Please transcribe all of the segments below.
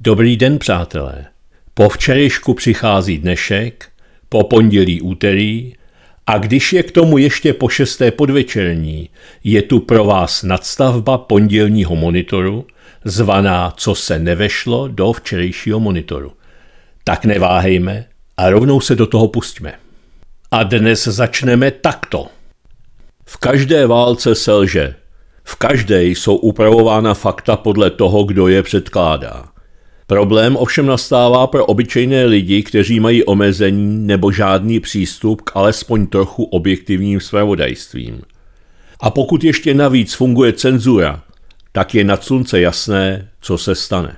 Dobrý den, přátelé. Po včerejšku přichází dnešek, po pondělí úterý a když je k tomu ještě po šesté podvečerní, je tu pro vás nadstavba pondělního monitoru, zvaná Co se nevešlo do včerejšího monitoru. Tak neváhejme a rovnou se do toho pustíme. A dnes začneme takto. V každé válce selže. V každé jsou upravována fakta podle toho, kdo je předkládá. Problém ovšem nastává pro obyčejné lidi, kteří mají omezení nebo žádný přístup k alespoň trochu objektivním zpravodajstvím. A pokud ještě navíc funguje cenzura, tak je nad slunce jasné, co se stane.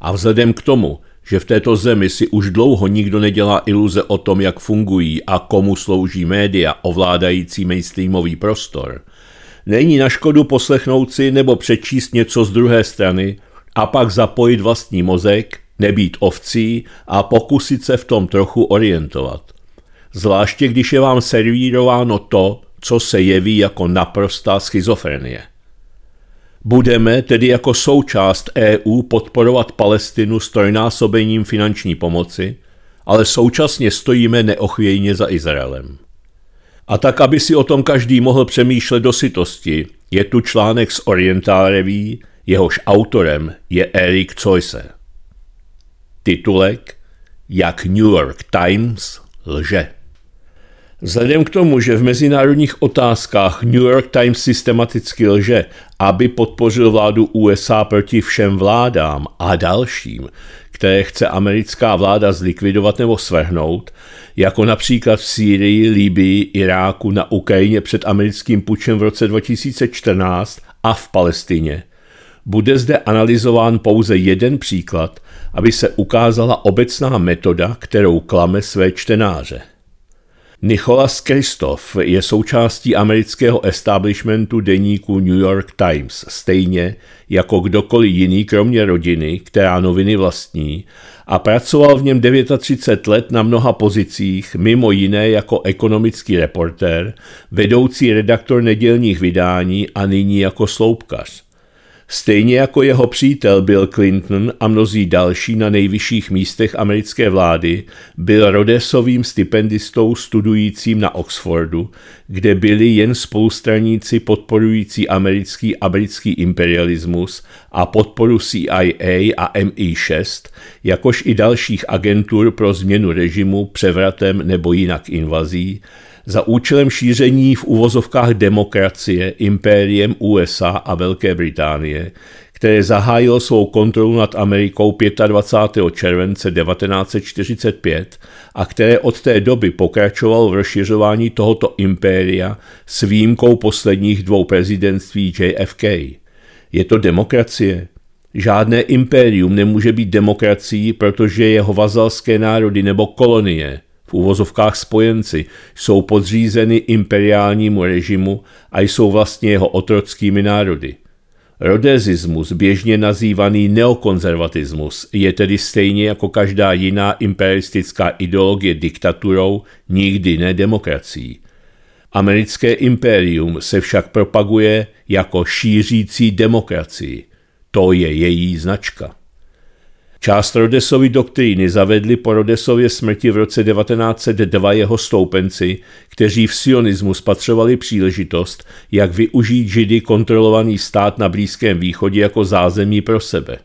A vzhledem k tomu, že v této zemi si už dlouho nikdo nedělá iluze o tom, jak fungují a komu slouží média ovládající mainstreamový prostor, není na škodu poslechnout si nebo přečíst něco z druhé strany, a pak zapojit vlastní mozek, nebýt ovcí a pokusit se v tom trochu orientovat. Zvláště když je vám servírováno to, co se jeví jako naprostá schizofrenie. Budeme tedy jako součást EU podporovat Palestinu s trojnásobením finanční pomoci, ale současně stojíme neochvějně za Izraelem. A tak, aby si o tom každý mohl přemýšlet do sitosti, je tu článek z Orientáreví, jehož autorem je Eric Zeuse. Titulek Jak New York Times lže. Vzhledem k tomu, že v mezinárodních otázkách New York Times systematicky lže, aby podpořil vládu USA proti všem vládám a dalším, které chce americká vláda zlikvidovat nebo svrhnout, jako například v Sýrii, Libii, Iráku, na Ukrajině před americkým pučem v roce 2014 a v Palestině, bude zde analyzován pouze jeden příklad, aby se ukázala obecná metoda, kterou klame své čtenáře. Nicholas Kristof je součástí amerického establishmentu deníku New York Times, stejně jako kdokoliv jiný kromě rodiny, která noviny vlastní, a pracoval v něm 39 let na mnoha pozicích, mimo jiné jako ekonomický reportér, vedoucí redaktor nedělních vydání a nyní jako sloupkař. Stejně jako jeho přítel Bill Clinton a mnozí další na nejvyšších místech americké vlády, byl Rodesovým stipendistou studujícím na Oxfordu, kde byli jen spolustraníci podporující americký a britský imperialismus a podporu CIA a MI6, jakož i dalších agentur pro změnu režimu převratem nebo jinak invazí, za účelem šíření v uvozovkách demokracie impériem USA a Velké Británie, které zahájilo svou kontrolu nad Amerikou 25. července 1945 a které od té doby pokračovalo v rozšiřování tohoto impéria s výjimkou posledních dvou prezidentství JFK. Je to demokracie? Žádné impérium nemůže být demokracií, protože jeho vazalské národy nebo kolonie – v úvozovkách spojenci, jsou podřízeny imperiálnímu režimu a jsou vlastně jeho otrockými národy. Rodezismus, běžně nazývaný neokonzervatismus, je tedy stejně jako každá jiná imperialistická ideologie diktaturou, nikdy ne demokracií. Americké impérium se však propaguje jako šířící demokracii. To je její značka. Část Rodesovy doktríny zavedli po Rodesově smrti v roce 1902 jeho stoupenci, kteří v sionismu spatřovali příležitost, jak využít židy kontrolovaný stát na Blízkém východě jako zázemí pro sebe.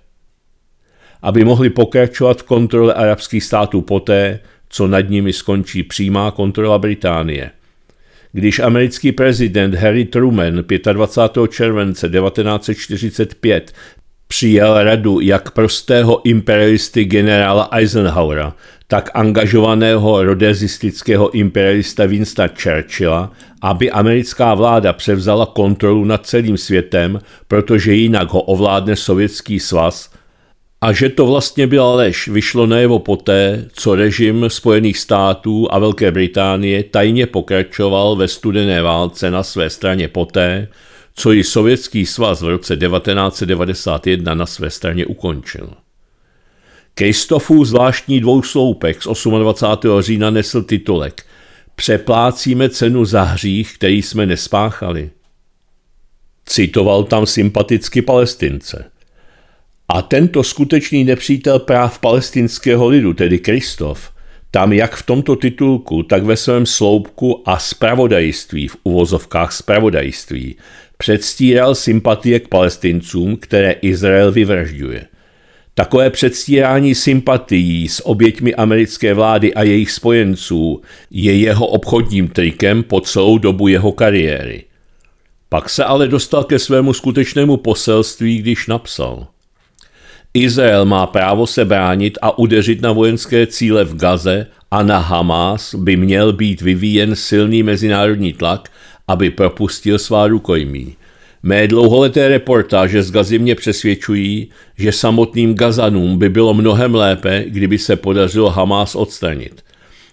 Aby mohli pokračovat v kontrole arabských států poté, co nad nimi skončí přímá kontrola Británie. Když americký prezident Harry Truman 25. července 1945 přijal radu jak prostého imperialisty generála Eisenhowera, tak angažovaného rodezistického imperialista Winstona Churchilla, aby americká vláda převzala kontrolu nad celým světem, protože jinak ho ovládne sovětský svaz a že to vlastně byla lež, vyšlo najevo poté, co režim Spojených států a Velké Británie tajně pokračoval ve studené válce na své straně poté, co ji Sovětský svaz v roce 1991 na své straně ukončil. Kejstofů zvláštní dvousloupek z 28. října nesl titulek Přeplácíme cenu za hřích, který jsme nespáchali. Citoval tam sympaticky palestince. A tento skutečný nepřítel práv palestinského lidu, tedy Kristof, tam jak v tomto titulku, tak ve svém sloupku a spravodajství, v uvozovkách spravodajství, Předstíral sympatie k palestincům, které Izrael vyvražďuje. Takové předstírání sympatií s oběťmi americké vlády a jejich spojenců je jeho obchodním trikem po celou dobu jeho kariéry. Pak se ale dostal ke svému skutečnému poselství, když napsal. Izrael má právo se bránit a udeřit na vojenské cíle v Gaze a na Hamas by měl být vyvíjen silný mezinárodní tlak aby propustil svá rukojmí. Mé dlouholeté reportáže z Gazy mě přesvědčují, že samotným Gazanům by bylo mnohem lépe, kdyby se podařilo Hamás odstranit.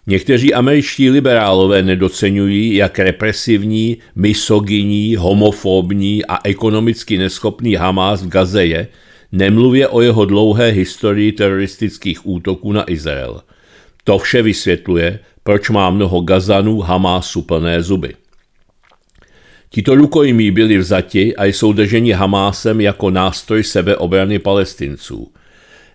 Někteří američtí liberálové nedocenují, jak represivní, misogyní, homofobní a ekonomicky neschopný Hamás v Gaze je, nemluvě o jeho dlouhé historii teroristických útoků na Izrael. To vše vysvětluje, proč má mnoho Gazanů Hamásu plné zuby. Tito lukojmí byli vzati a jsou drženi Hamásem jako nástroj sebeobrany palestinců.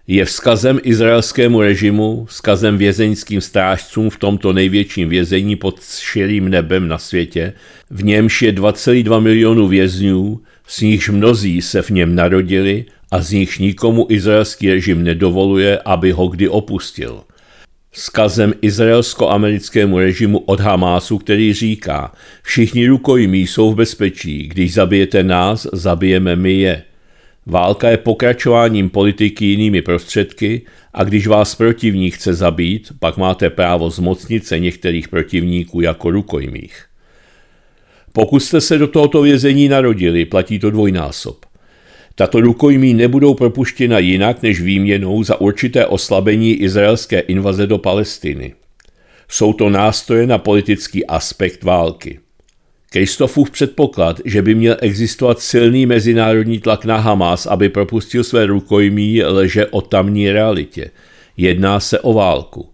Je vzkazem izraelskému režimu, vzkazem vězeňským strážcům v tomto největším vězení pod širým nebem na světě, v němž je 2,2 milionu vězňů, z nichž mnozí se v něm narodili a z nichž nikomu izraelský režim nedovoluje, aby ho kdy opustil. Skazem izraelsko-americkému režimu od Hamásu, který říká, všichni rukojmí jsou v bezpečí, když zabijete nás, zabijeme my je. Válka je pokračováním politiky jinými prostředky a když vás protivník chce zabít, pak máte právo zmocnit se některých protivníků jako rukojmích. Pokud jste se do tohoto vězení narodili, platí to dvojnásob. Tato rukojmí nebudou propuštěna jinak než výměnou za určité oslabení izraelské invaze do Palestiny. Jsou to nástroje na politický aspekt války. Kristofův předpoklad, že by měl existovat silný mezinárodní tlak na Hamas, aby propustil své rukojmí, leže o tamní realitě. Jedná se o válku.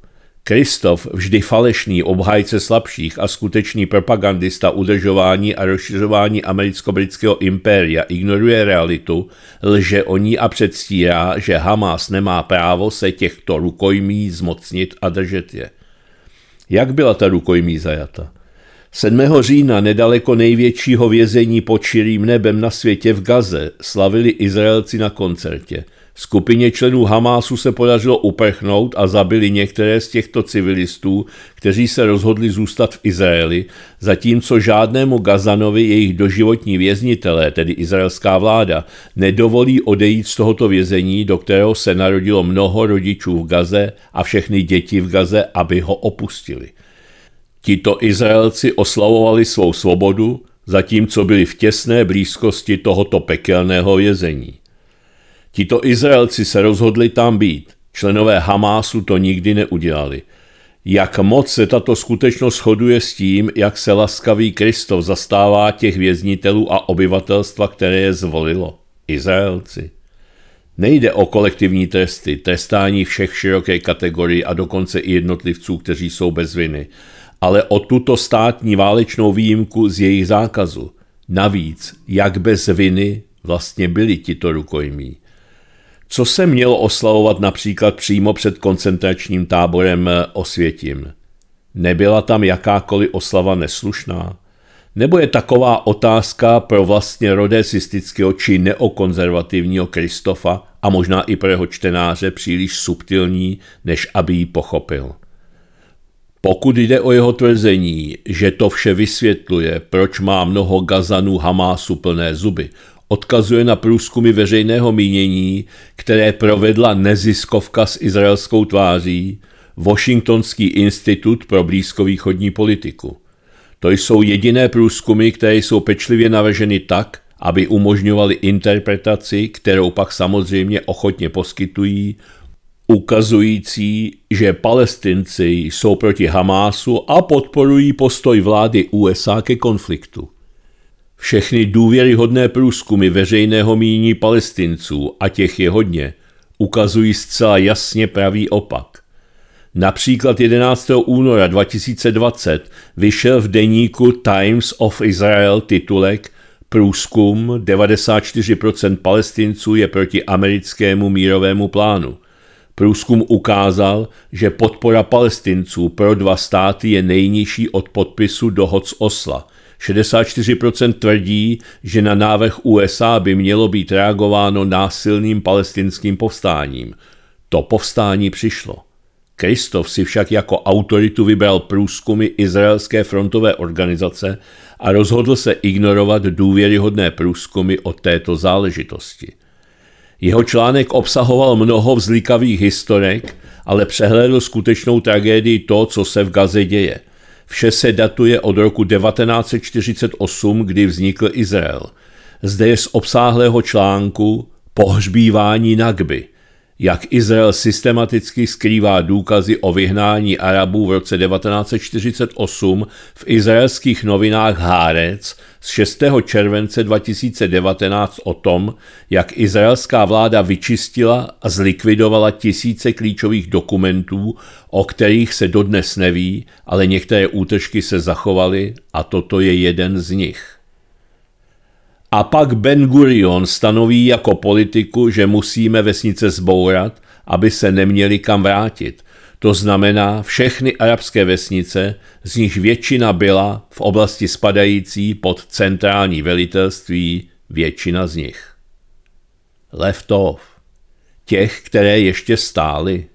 Kristof, vždy falešný obhájce slabších a skutečný propagandista udržování a rozšiřování americko-britského impéria, ignoruje realitu, lže o ní a předstírá, že Hamas nemá právo se těchto rukojmí zmocnit a držet je. Jak byla ta rukojmí zajata? 7. října nedaleko největšího vězení pod širým nebem na světě v Gaze slavili Izraelci na koncertě – Skupině členů Hamásu se podařilo uprchnout a zabili některé z těchto civilistů, kteří se rozhodli zůstat v Izraeli, zatímco žádnému Gazanovi jejich doživotní věznitelé, tedy izraelská vláda, nedovolí odejít z tohoto vězení, do kterého se narodilo mnoho rodičů v Gaze a všechny děti v Gaze, aby ho opustili. Tito Izraelci oslavovali svou svobodu, zatímco byli v těsné blízkosti tohoto pekelného vězení. Tito Izraelci se rozhodli tam být. Členové Hamásu to nikdy neudělali. Jak moc se tato skutečnost shoduje s tím, jak se laskavý Kristov zastává těch věznitelů a obyvatelstva, které je zvolilo? Izraelci. Nejde o kolektivní tresty, trestání všech široké kategorii a dokonce i jednotlivců, kteří jsou bez viny, ale o tuto státní válečnou výjimku z jejich zákazu. Navíc, jak bez viny vlastně byli tito rukojmí co se mělo oslavovat například přímo před koncentračním táborem eh, Osvětim? Nebyla tam jakákoliv oslava neslušná? Nebo je taková otázka pro vlastně rodesistického či neokonzervativního Kristofa a možná i pro jeho čtenáře příliš subtilní, než aby ji pochopil? Pokud jde o jeho tvrzení, že to vše vysvětluje, proč má mnoho gazanů Hamásu plné zuby, odkazuje na průzkumy veřejného mínění, které provedla neziskovka s izraelskou tváří, Washingtonský institut pro blízkovýchodní politiku. To jsou jediné průzkumy, které jsou pečlivě navrženy tak, aby umožňovaly interpretaci, kterou pak samozřejmě ochotně poskytují, ukazující, že palestinci jsou proti Hamásu a podporují postoj vlády USA ke konfliktu. Všechny důvěryhodné průzkumy veřejného míní palestinců, a těch je hodně, ukazují zcela jasně pravý opak. Například 11. února 2020 vyšel v deníku Times of Israel titulek Průzkum 94% palestinců je proti americkému mírovému plánu. Průzkum ukázal, že podpora palestinců pro dva státy je nejnižší od podpisu dohod z Osla – 64% tvrdí, že na návrh USA by mělo být reagováno násilným palestinským povstáním. To povstání přišlo. Kristof si však jako autoritu vybral průzkumy Izraelské frontové organizace a rozhodl se ignorovat důvěryhodné průzkumy o této záležitosti. Jeho článek obsahoval mnoho vzlikavých historek, ale přehlédl skutečnou tragédii to, co se v Gaze děje – Vše se datuje od roku 1948, kdy vznikl Izrael. Zde je z obsáhlého článku Pohřbívání Nagby – jak Izrael systematicky skrývá důkazy o vyhnání Arabů v roce 1948 v izraelských novinách Hárec z 6. července 2019 o tom, jak izraelská vláda vyčistila a zlikvidovala tisíce klíčových dokumentů, o kterých se dodnes neví, ale některé útržky se zachovaly a toto je jeden z nich a pak Ben Gurion stanoví jako politiku, že musíme vesnice zbourat, aby se neměli kam vrátit. To znamená všechny arabské vesnice, z nich většina byla v oblasti spadající pod centrální velitelství, většina z nich. Leftov, těch, které ještě stály.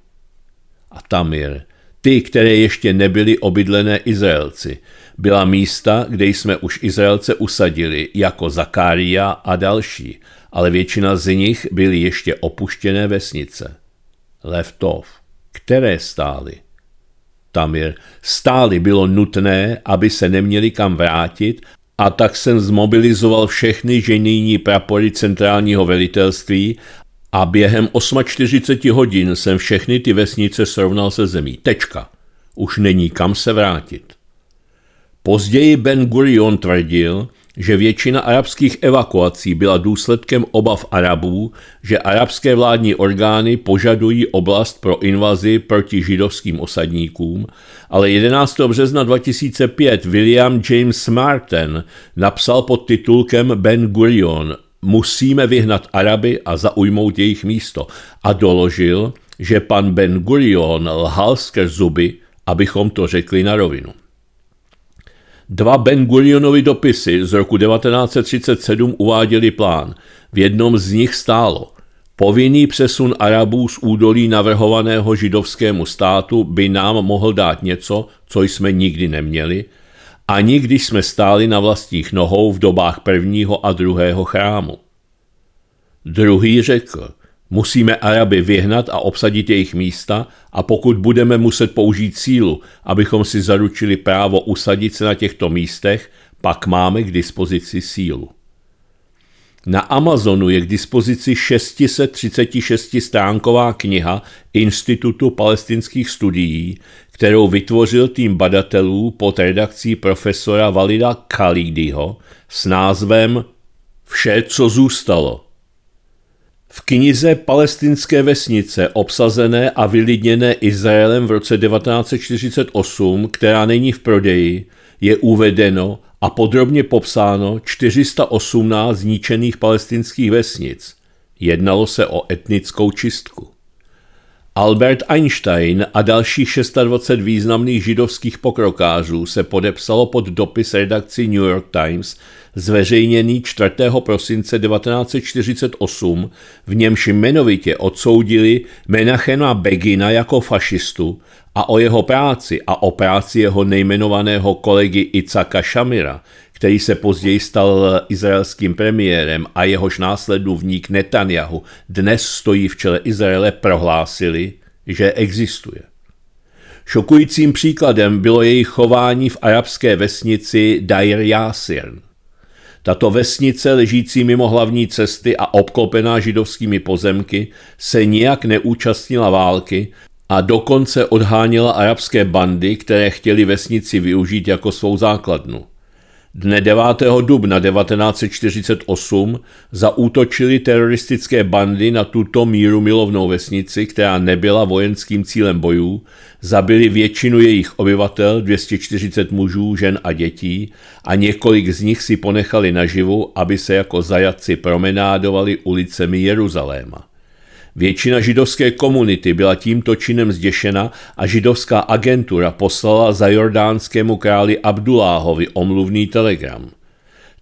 A Tamir, ty, které ještě nebyly obydlené Izraelci – byla místa, kde jsme už Izraelce usadili, jako Zakária a další, ale většina z nich byly ještě opuštěné vesnice. Levtov. Které stály? Tamir. Stály bylo nutné, aby se neměli kam vrátit a tak jsem zmobilizoval všechny ženýní prapory centrálního velitelství a během 48 hodin jsem všechny ty vesnice srovnal se zemí. Tečka. Už není kam se vrátit. Později Ben Gurion tvrdil, že většina arabských evakuací byla důsledkem obav Arabů, že arabské vládní orgány požadují oblast pro invazi proti židovským osadníkům, ale 11. března 2005 William James Martin napsal pod titulkem Ben Gurion Musíme vyhnat Araby a zaujmout jejich místo a doložil, že pan Ben Gurion lhal skrz zuby, abychom to řekli na rovinu. Dva Ben Gurionovy dopisy z roku 1937 uváděly plán. V jednom z nich stálo Povinný přesun Arabů z údolí navrhovaného židovskému státu by nám mohl dát něco, co jsme nikdy neměli, ani když jsme stáli na vlastních nohou v dobách prvního a druhého chrámu. Druhý řekl – Musíme Araby vyhnat a obsadit jejich místa a pokud budeme muset použít sílu, abychom si zaručili právo usadit se na těchto místech, pak máme k dispozici sílu. Na Amazonu je k dispozici 636-stránková kniha Institutu palestinských studií, kterou vytvořil tým badatelů pod redakcí profesora Valida Khalidiho s názvem Vše, co zůstalo – v knize Palestinské vesnice, obsazené a vylidněné Izraelem v roce 1948, která není v prodeji, je uvedeno a podrobně popsáno 418 zničených palestinských vesnic. Jednalo se o etnickou čistku. Albert Einstein a dalších 26 významných židovských pokrokářů se podepsalo pod dopis redakci New York Times zveřejněný 4. prosince 1948, v němž jmenovitě odsoudili Menachena Begina jako fašistu a o jeho práci a o práci jeho nejmenovaného kolegy Icaka Šamira, který se později stal izraelským premiérem a jehož následovník Netanyahu dnes stojí v čele Izraele, prohlásili, že existuje. Šokujícím příkladem bylo jejich chování v arabské vesnici Dair Yasirn. Tato vesnice, ležící mimo hlavní cesty a obklopená židovskými pozemky, se nijak neúčastnila války a dokonce odháněla arabské bandy, které chtěly vesnici využít jako svou základnu. Dne 9. dubna 1948 zaútočili teroristické bandy na tuto míru milovnou vesnici, která nebyla vojenským cílem bojů, zabili většinu jejich obyvatel, 240 mužů, žen a dětí, a několik z nich si ponechali naživu, aby se jako zajatci promenádovali ulicemi Jeruzaléma. Většina židovské komunity byla tímto činem zděšena a židovská agentura poslala za jordánskému králi Abduláhovi omluvný telegram.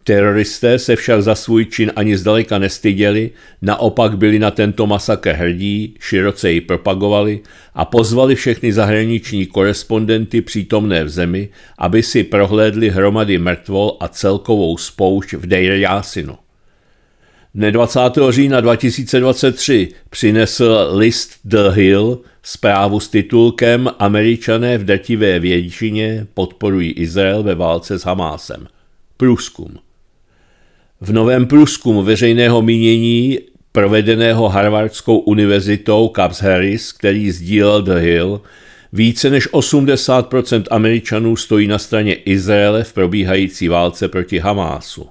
Teroristé se však za svůj čin ani zdaleka nestyděli, naopak byli na tento masakr hrdí, široce ji propagovali a pozvali všechny zahraniční korespondenty přítomné v zemi, aby si prohlédli hromady mrtvol a celkovou spoušť v Deir Jásinu. Dne 20. října 2023 přinesl list The Hill zprávu s titulkem Američané v drtivé většině podporují Izrael ve válce s Hamásem. Průzkum. V novém průzkumu veřejného mínění provedeného Harvardskou univerzitou Caps Harris, který sdílel The Hill, více než 80% Američanů stojí na straně Izraele v probíhající válce proti Hamásu.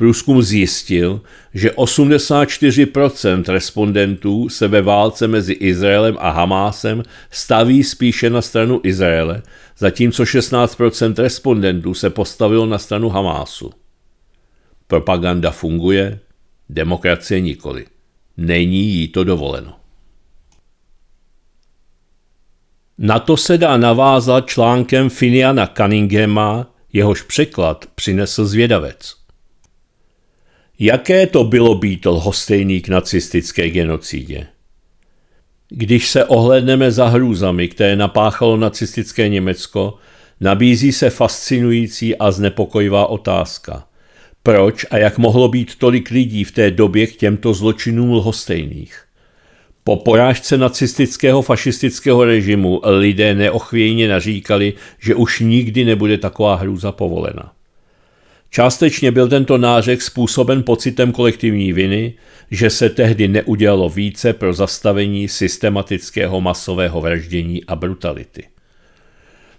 Průzkum zjistil, že 84% respondentů se ve válce mezi Izraelem a Hamásem staví spíše na stranu Izraele, zatímco 16% respondentů se postavilo na stranu Hamásu. Propaganda funguje, demokracie nikoli. Není jí to dovoleno. Na to se dá navázat článkem Finiana Cunninghama, jehož překlad přinesl zvědavec. Jaké to bylo být lhostejný k nacistické genocídě? Když se ohledneme za hrůzami, které napáchalo nacistické Německo, nabízí se fascinující a znepokojivá otázka. Proč a jak mohlo být tolik lidí v té době k těmto zločinům lhostejných? Po porážce nacistického fašistického režimu lidé neochvějně naříkali, že už nikdy nebude taková hrůza povolena. Částečně byl tento nářek způsoben pocitem kolektivní viny, že se tehdy neudělalo více pro zastavení systematického masového vraždění a brutality.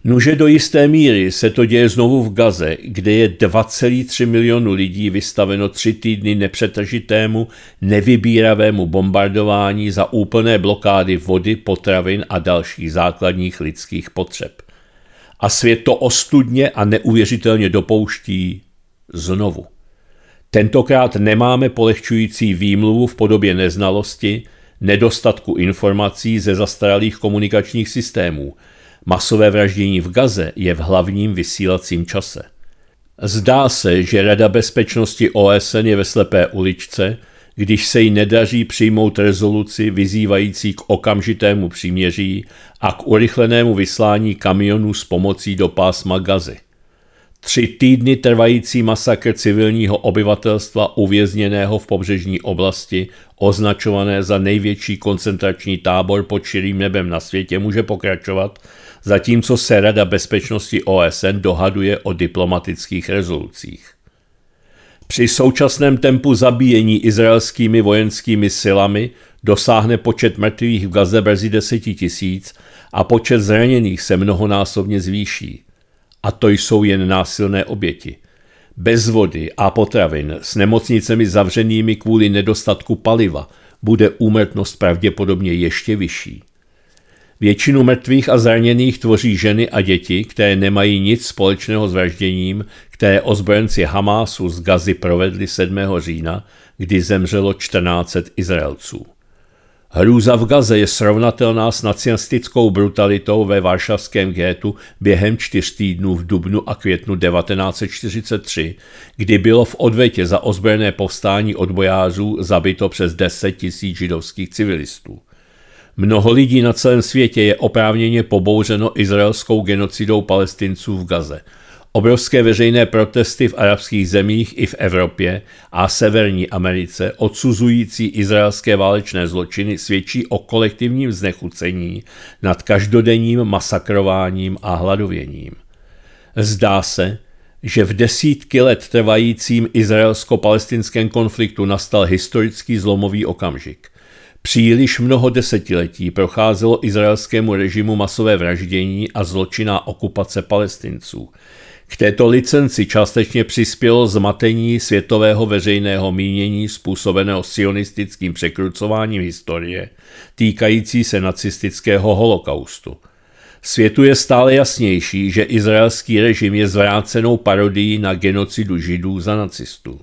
Nuže do jisté míry se to děje znovu v Gaze, kde je 2,3 milionu lidí vystaveno tři týdny nepřetržitému, nevybíravému bombardování za úplné blokády vody, potravin a dalších základních lidských potřeb. A svět to ostudně a neuvěřitelně dopouští znovu. Tentokrát nemáme polehčující výmluvu v podobě neznalosti, nedostatku informací ze zastaralých komunikačních systémů. Masové vraždění v Gaze je v hlavním vysílacím čase. Zdá se, že Rada bezpečnosti OSN je ve slepé uličce, když se jí nedaří přijmout rezoluci vyzývající k okamžitému příměří a k urychlenému vyslání kamionů s pomocí do pásma Gazy tři týdny trvající masakr civilního obyvatelstva uvězněného v pobřežní oblasti, označované za největší koncentrační tábor pod širým nebem na světě, může pokračovat, zatímco se Rada bezpečnosti OSN dohaduje o diplomatických rezolucích. Při současném tempu zabíjení izraelskými vojenskými silami dosáhne počet mrtvých v Gaze brzy 10 tisíc a počet zraněných se mnohonásobně zvýší – a to jsou jen násilné oběti. Bez vody a potravin, s nemocnicemi zavřenými kvůli nedostatku paliva, bude úmrtnost pravděpodobně ještě vyšší. Většinu mrtvých a zraněných tvoří ženy a děti, které nemají nic společného s vražděním, které ozbrojenci Hamásu z Gazy provedli 7. října, kdy zemřelo 14 Izraelců. Hrůza v Gaze je srovnatelná s nacistickou brutalitou ve varšavském gétu během čtyř týdnů v dubnu a květnu 1943, kdy bylo v odvetě za ozbrojené povstání odbojářů zabito přes 10 tisíc židovských civilistů. Mnoho lidí na celém světě je oprávněně pobouřeno izraelskou genocidou palestinců v Gaze – Obrovské veřejné protesty v arabských zemích i v Evropě a Severní Americe odsuzující izraelské válečné zločiny svědčí o kolektivním znechucení nad každodenním masakrováním a hladověním. Zdá se, že v desítky let trvajícím izraelsko-palestinském konfliktu nastal historický zlomový okamžik. Příliš mnoho desetiletí procházelo izraelskému režimu masové vraždění a zločinná okupace palestinců – k této licenci částečně přispělo zmatení světového veřejného mínění způsobeného sionistickým překrucováním historie týkající se nacistického holokaustu. Světu je stále jasnější, že izraelský režim je zvrácenou parodií na genocidu židů za nacistů.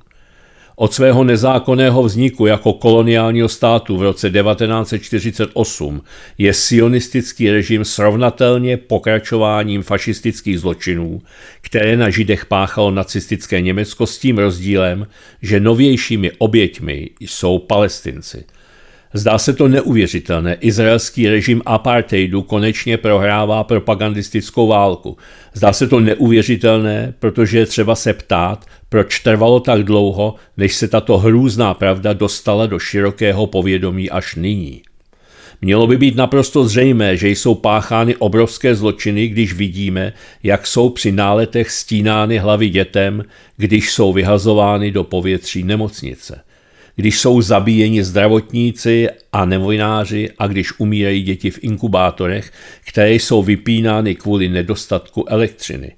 Od svého nezákonného vzniku jako koloniálního státu v roce 1948 je sionistický režim srovnatelně pokračováním fašistických zločinů, které na Židech páchalo nacistické Německo s tím rozdílem, že novějšími oběťmi jsou palestinci – Zdá se to neuvěřitelné. Izraelský režim apartheidu konečně prohrává propagandistickou válku. Zdá se to neuvěřitelné, protože je třeba se ptát, proč trvalo tak dlouho, než se tato hrůzná pravda dostala do širokého povědomí až nyní. Mělo by být naprosto zřejmé, že jsou páchány obrovské zločiny, když vidíme, jak jsou při náletech stínány hlavy dětem, když jsou vyhazovány do povětří nemocnice když jsou zabíjeni zdravotníci a nevojnáři a když umírají děti v inkubátorech, které jsou vypínány kvůli nedostatku elektřiny.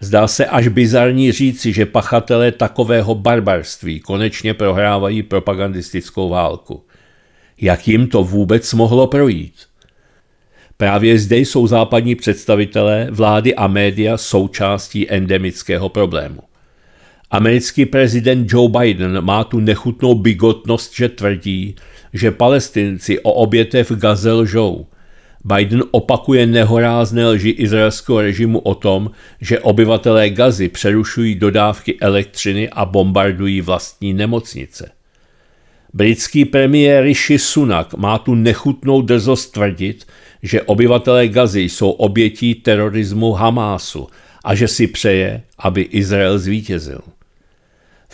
Zdá se až bizarní říci, že pachatelé takového barbarství konečně prohrávají propagandistickou válku. Jak jim to vůbec mohlo projít? Právě zde jsou západní představitelé, vlády a média součástí endemického problému. Americký prezident Joe Biden má tu nechutnou bigotnost, že tvrdí, že palestinci o obětě v Gaze lžou. Biden opakuje nehorázné lži izraelského režimu o tom, že obyvatelé Gazy přerušují dodávky elektřiny a bombardují vlastní nemocnice. Britský premiér Rishi Sunak má tu nechutnou drzost tvrdit, že obyvatelé Gazy jsou obětí terorismu Hamásu a že si přeje, aby Izrael zvítězil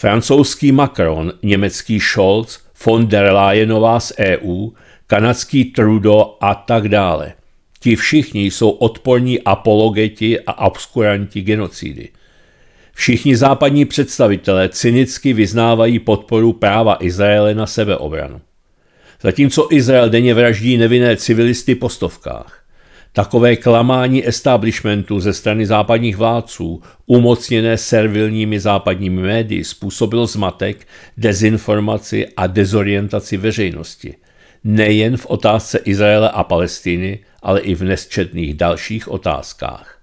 francouzský Macron, německý Scholz, von der Leyenová z EU, kanadský Trudeau a tak dále. Ti všichni jsou odporní apologeti a obskuranti genocidy. Všichni západní představitelé cynicky vyznávají podporu práva Izraele na sebeobranu. Zatímco Izrael denně vraždí nevinné civilisty po stovkách. Takové klamání establishmentu ze strany západních vládců, umocněné servilními západními médii, způsobilo zmatek, dezinformaci a dezorientaci veřejnosti. Nejen v otázce Izraele a Palestiny, ale i v nesčetných dalších otázkách.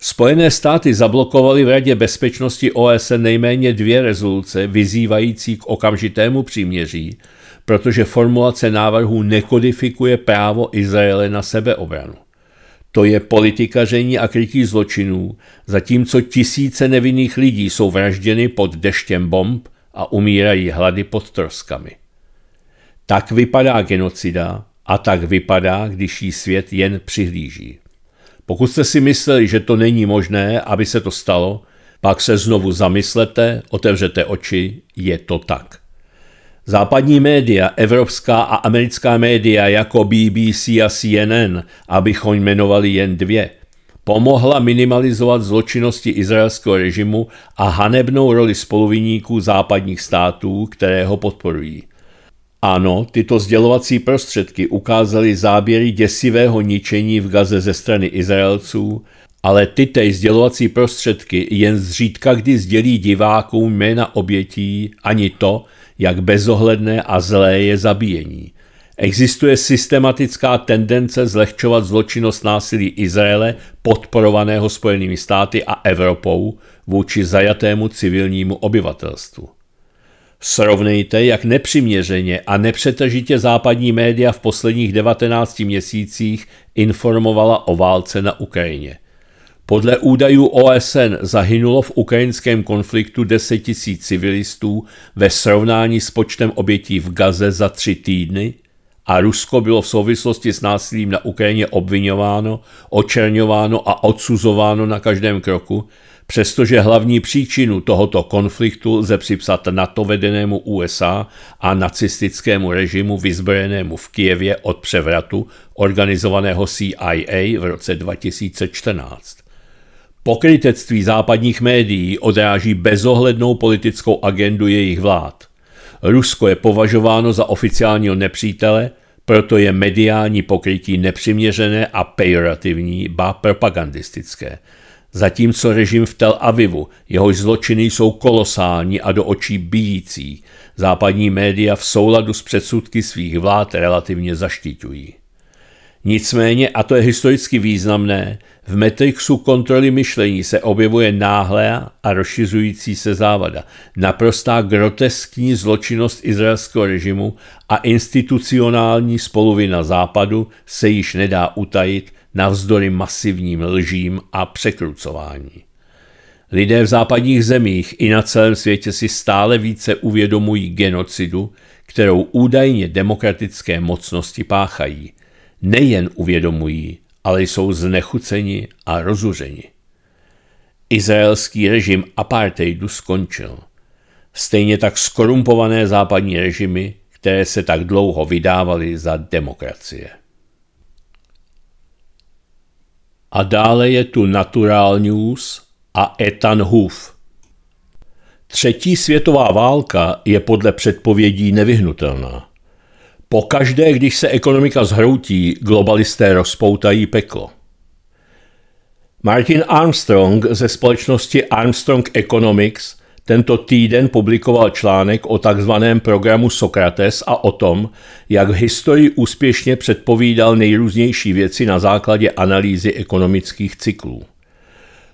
Spojené státy zablokovaly v Radě bezpečnosti OSN nejméně dvě rezoluce vyzývající k okamžitému příměří, protože formulace návrhu nekodifikuje právo Izraele na sebeobranu. To je politikaření a krytí zločinů, zatímco tisíce nevinných lidí jsou vražděny pod deštěm bomb a umírají hlady pod troskami. Tak vypadá genocida a tak vypadá, když jí svět jen přihlíží. Pokud jste si mysleli, že to není možné, aby se to stalo, pak se znovu zamyslete, otevřete oči, je to tak. Západní média, evropská a americká média jako BBC a CNN, abychom jmenovali jen dvě, pomohla minimalizovat zločinnosti izraelského režimu a hanebnou roli spoluviníků západních států, které ho podporují. Ano, tyto sdělovací prostředky ukázaly záběry děsivého ničení v Gaze ze strany Izraelců, ale tyto sdělovací prostředky jen zřídka kdy sdělí divákům jména obětí ani to, jak bezohledné a zlé je zabíjení. Existuje systematická tendence zlehčovat zločinnost násilí Izraele, podporovaného Spojenými státy a Evropou, vůči zajatému civilnímu obyvatelstvu. Srovnejte, jak nepřiměřeně a nepřetržitě západní média v posledních 19 měsících informovala o válce na Ukrajině – podle údajů OSN zahynulo v ukrajinském konfliktu 10 000 civilistů ve srovnání s počtem obětí v Gaze za tři týdny a Rusko bylo v souvislosti s násilím na Ukrajině obvinováno, očerňováno a odsuzováno na každém kroku, přestože hlavní příčinu tohoto konfliktu lze připsat NATO vedenému USA a nacistickému režimu vyzbrojenému v Kijevě od převratu organizovaného CIA v roce 2014. Pokrytectví západních médií odráží bezohlednou politickou agendu jejich vlád. Rusko je považováno za oficiálního nepřítele, proto je mediální pokrytí nepřiměřené a pejorativní, ba propagandistické. Zatímco režim v Tel Avivu, jehož zločiny jsou kolosální a do očí bíjící, západní média v souladu s předsudky svých vlád relativně zaštiťují. Nicméně, a to je historicky významné, v matrixu kontroly myšlení se objevuje náhlé a rozšiřující se závada, naprostá groteskní zločinnost izraelského režimu a institucionální spoluvina západu se již nedá utajit navzdory masivním lžím a překrucování. Lidé v západních zemích i na celém světě si stále více uvědomují genocidu, kterou údajně demokratické mocnosti páchají – nejen uvědomují, ale jsou znechuceni a rozuřeni. Izraelský režim apartheidu skončil. Stejně tak skorumpované západní režimy, které se tak dlouho vydávaly za demokracie. A dále je tu Natural News a Ethan Hoof. Třetí světová válka je podle předpovědí nevyhnutelná. Pokaždé, když se ekonomika zhroutí, globalisté rozpoutají peklo. Martin Armstrong ze společnosti Armstrong Economics tento týden publikoval článek o takzvaném programu Sokrates a o tom, jak v historii úspěšně předpovídal nejrůznější věci na základě analýzy ekonomických cyklů.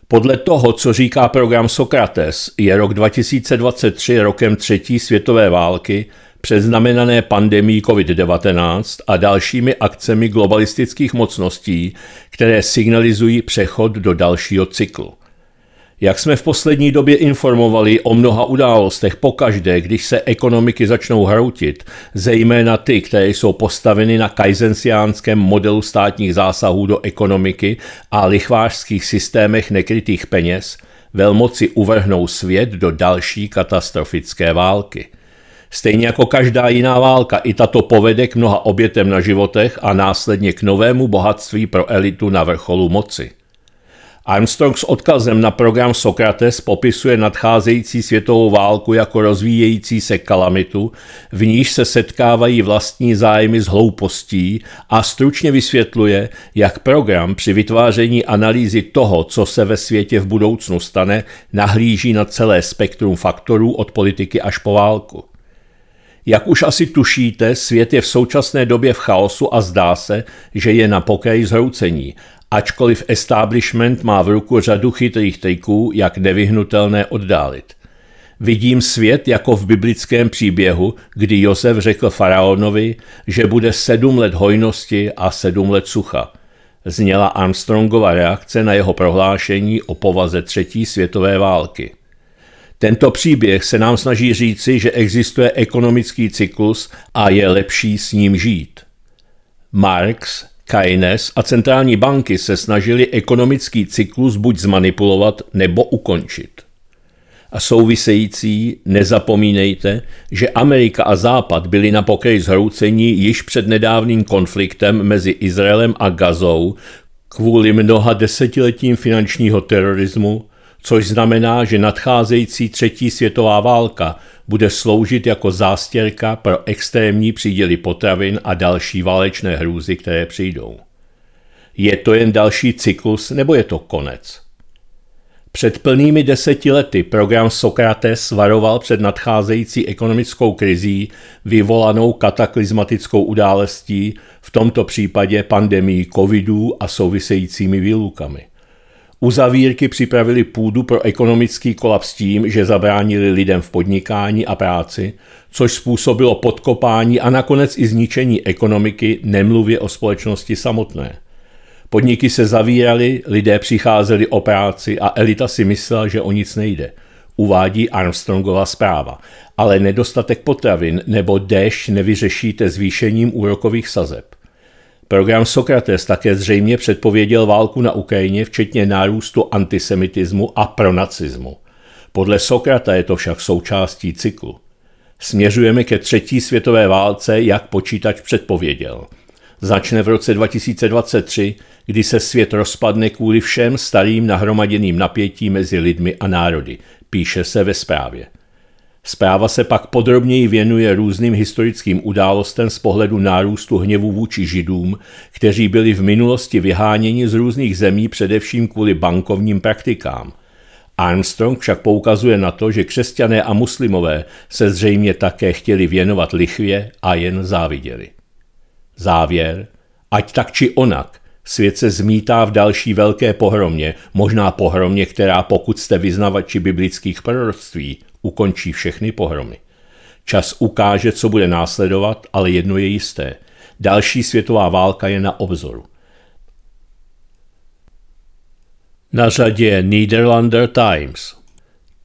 Podle toho, co říká program Sokrates, je rok 2023 rokem třetí světové války předznamenané pandemí COVID-19 a dalšími akcemi globalistických mocností, které signalizují přechod do dalšího cyklu. Jak jsme v poslední době informovali o mnoha událostech pokaždé, když se ekonomiky začnou hroutit, zejména ty, které jsou postaveny na kajzenciánském modelu státních zásahů do ekonomiky a lichvářských systémech nekrytých peněz, velmoci uvrhnou svět do další katastrofické války – Stejně jako každá jiná válka, i tato povede k mnoha obětem na životech a následně k novému bohatství pro elitu na vrcholu moci. Armstrong s odkazem na program Sokrates popisuje nadcházející světovou válku jako rozvíjející se kalamitu, v níž se setkávají vlastní zájmy s hloupostí a stručně vysvětluje, jak program při vytváření analýzy toho, co se ve světě v budoucnu stane, nahlíží na celé spektrum faktorů od politiky až po válku. Jak už asi tušíte, svět je v současné době v chaosu a zdá se, že je na pokraji zhroucení, ačkoliv establishment má v ruku řadu chytrých triků, jak nevyhnutelné oddálit. Vidím svět jako v biblickém příběhu, kdy Josef řekl faraonovi, že bude sedm let hojnosti a sedm let sucha. Zněla Armstrongova reakce na jeho prohlášení o povaze třetí světové války. Tento příběh se nám snaží říci, že existuje ekonomický cyklus a je lepší s ním žít. Marx, Keynes a centrální banky se snažili ekonomický cyklus buď zmanipulovat nebo ukončit. A související, nezapomínejte, že Amerika a Západ byly na pokraji zhroucení již před nedávným konfliktem mezi Izraelem a Gazou kvůli mnoha desetiletím finančního terorismu, což znamená, že nadcházející třetí světová válka bude sloužit jako zástěrka pro extrémní příděly potravin a další válečné hrůzy, které přijdou. Je to jen další cyklus nebo je to konec? Před plnými deseti lety program Sokrates varoval před nadcházející ekonomickou krizí vyvolanou kataklizmatickou událostí, v tomto případě pandemii covidů a souvisejícími výlukami. Uzavírky připravili půdu pro ekonomický kolaps tím, že zabránili lidem v podnikání a práci, což způsobilo podkopání a nakonec i zničení ekonomiky, nemluvě o společnosti samotné. Podniky se zavíraly, lidé přicházeli o práci a elita si myslela, že o nic nejde uvádí Armstrongova zpráva. Ale nedostatek potravin nebo déšť nevyřešíte zvýšením úrokových sazeb. Program Sokrates také zřejmě předpověděl válku na Ukrajině, včetně nárůstu antisemitismu a pronacismu. Podle Sokrata je to však součástí cyklu. Směřujeme ke třetí světové válce, jak počítač předpověděl. Začne v roce 2023, kdy se svět rozpadne kvůli všem starým nahromaděným napětí mezi lidmi a národy, píše se ve zprávě. Zpráva se pak podrobněji věnuje různým historickým událostem z pohledu nárůstu hněvu vůči židům, kteří byli v minulosti vyháněni z různých zemí především kvůli bankovním praktikám. Armstrong však poukazuje na to, že křesťané a muslimové se zřejmě také chtěli věnovat lichvě a jen záviděli. Závěr. Ať tak či onak, Svět se zmítá v další velké pohromě, možná pohromě, která pokud jste vyznavači biblických proroctví, ukončí všechny pohromy. Čas ukáže, co bude následovat, ale jedno je jisté. Další světová válka je na obzoru. Na řadě Niederlander Times.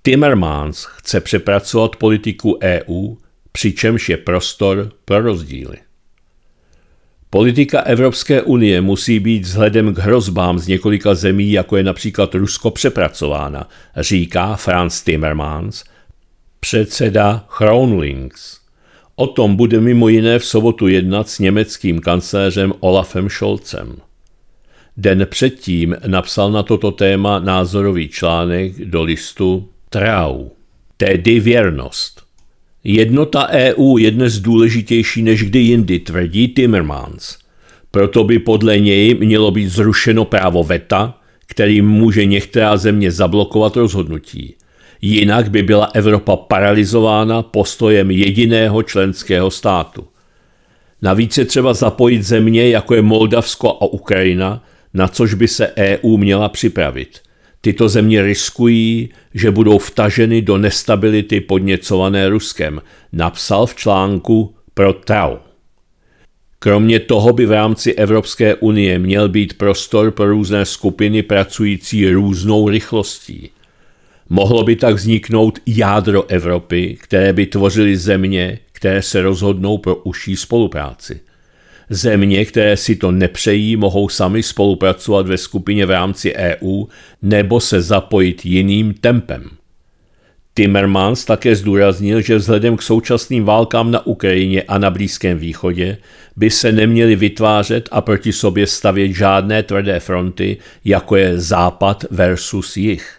Timmermans chce přepracovat politiku EU, přičemž je prostor pro rozdíly. Politika Evropské unie musí být vzhledem k hrozbám z několika zemí, jako je například Rusko, přepracována, říká Franz Timmermans, předseda Chronlings. O tom bude mimo jiné v sobotu jednat s německým kancléřem Olafem Scholzem. Den předtím napsal na toto téma názorový článek do listu Trau, tedy věrnost. Jednota EU je dnes důležitější než kdy jindy, tvrdí Timmermans. Proto by podle něj mělo být zrušeno právo VETA, kterým může některá země zablokovat rozhodnutí. Jinak by byla Evropa paralizována postojem jediného členského státu. Navíc je třeba zapojit země, jako je Moldavsko a Ukrajina, na což by se EU měla připravit. Tyto země riskují, že budou vtaženy do nestability podněcované Ruskem, napsal v článku pro TAU. Kromě toho by v rámci Evropské unie měl být prostor pro různé skupiny pracující různou rychlostí. Mohlo by tak vzniknout jádro Evropy, které by tvořily země, které se rozhodnou pro užší spolupráci. Země, které si to nepřejí, mohou sami spolupracovat ve skupině v rámci EU nebo se zapojit jiným tempem. Timmermans také zdůraznil, že vzhledem k současným válkám na Ukrajině a na Blízkém východě by se neměly vytvářet a proti sobě stavět žádné tvrdé fronty, jako je Západ versus Jih.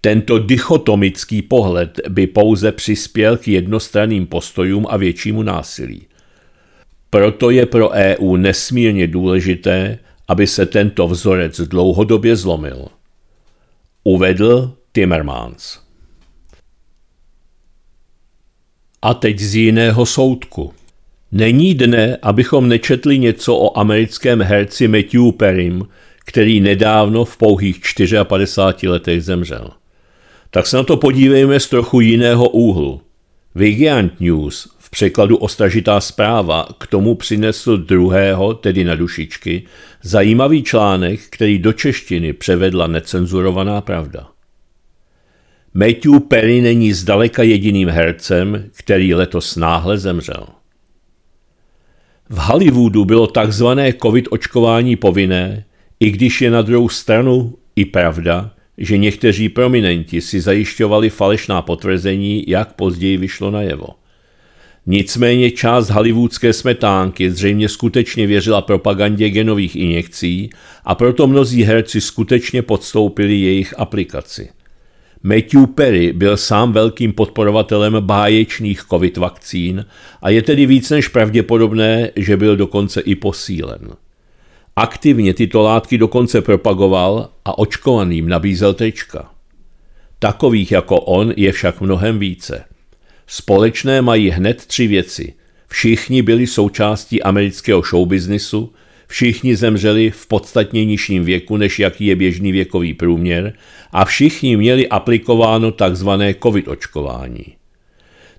Tento dichotomický pohled by pouze přispěl k jednostranným postojům a většímu násilí. Proto je pro EU nesmírně důležité, aby se tento vzorec dlouhodobě zlomil. Uvedl Timmermans. A teď z jiného soudku. Není dne, abychom nečetli něco o americkém herci Matthew Perrym, který nedávno v pouhých 54 letech zemřel. Tak se na to podívejme z trochu jiného úhlu. Vigiant News překladu ostražitá zpráva, k tomu přinesl druhého, tedy na dušičky, zajímavý článek, který do češtiny převedla necenzurovaná pravda. Matthew Perry není zdaleka jediným hercem, který letos náhle zemřel. V Hollywoodu bylo takzvané covid očkování povinné, i když je na druhou stranu i pravda, že někteří prominenti si zajišťovali falešná potvrzení, jak později vyšlo najevo. Nicméně část hollywoodské smetánky zřejmě skutečně věřila propagandě genových injekcí a proto mnozí herci skutečně podstoupili jejich aplikaci. Matthew Perry byl sám velkým podporovatelem báječných covid vakcín a je tedy víc než pravděpodobné, že byl dokonce i posílen. Aktivně tyto látky dokonce propagoval a očkovaným nabízel tečka. Takových jako on je však mnohem více – Společné mají hned tři věci. Všichni byli součástí amerického showbiznisu, všichni zemřeli v podstatně nižším věku, než jaký je běžný věkový průměr a všichni měli aplikováno tzv. covid očkování.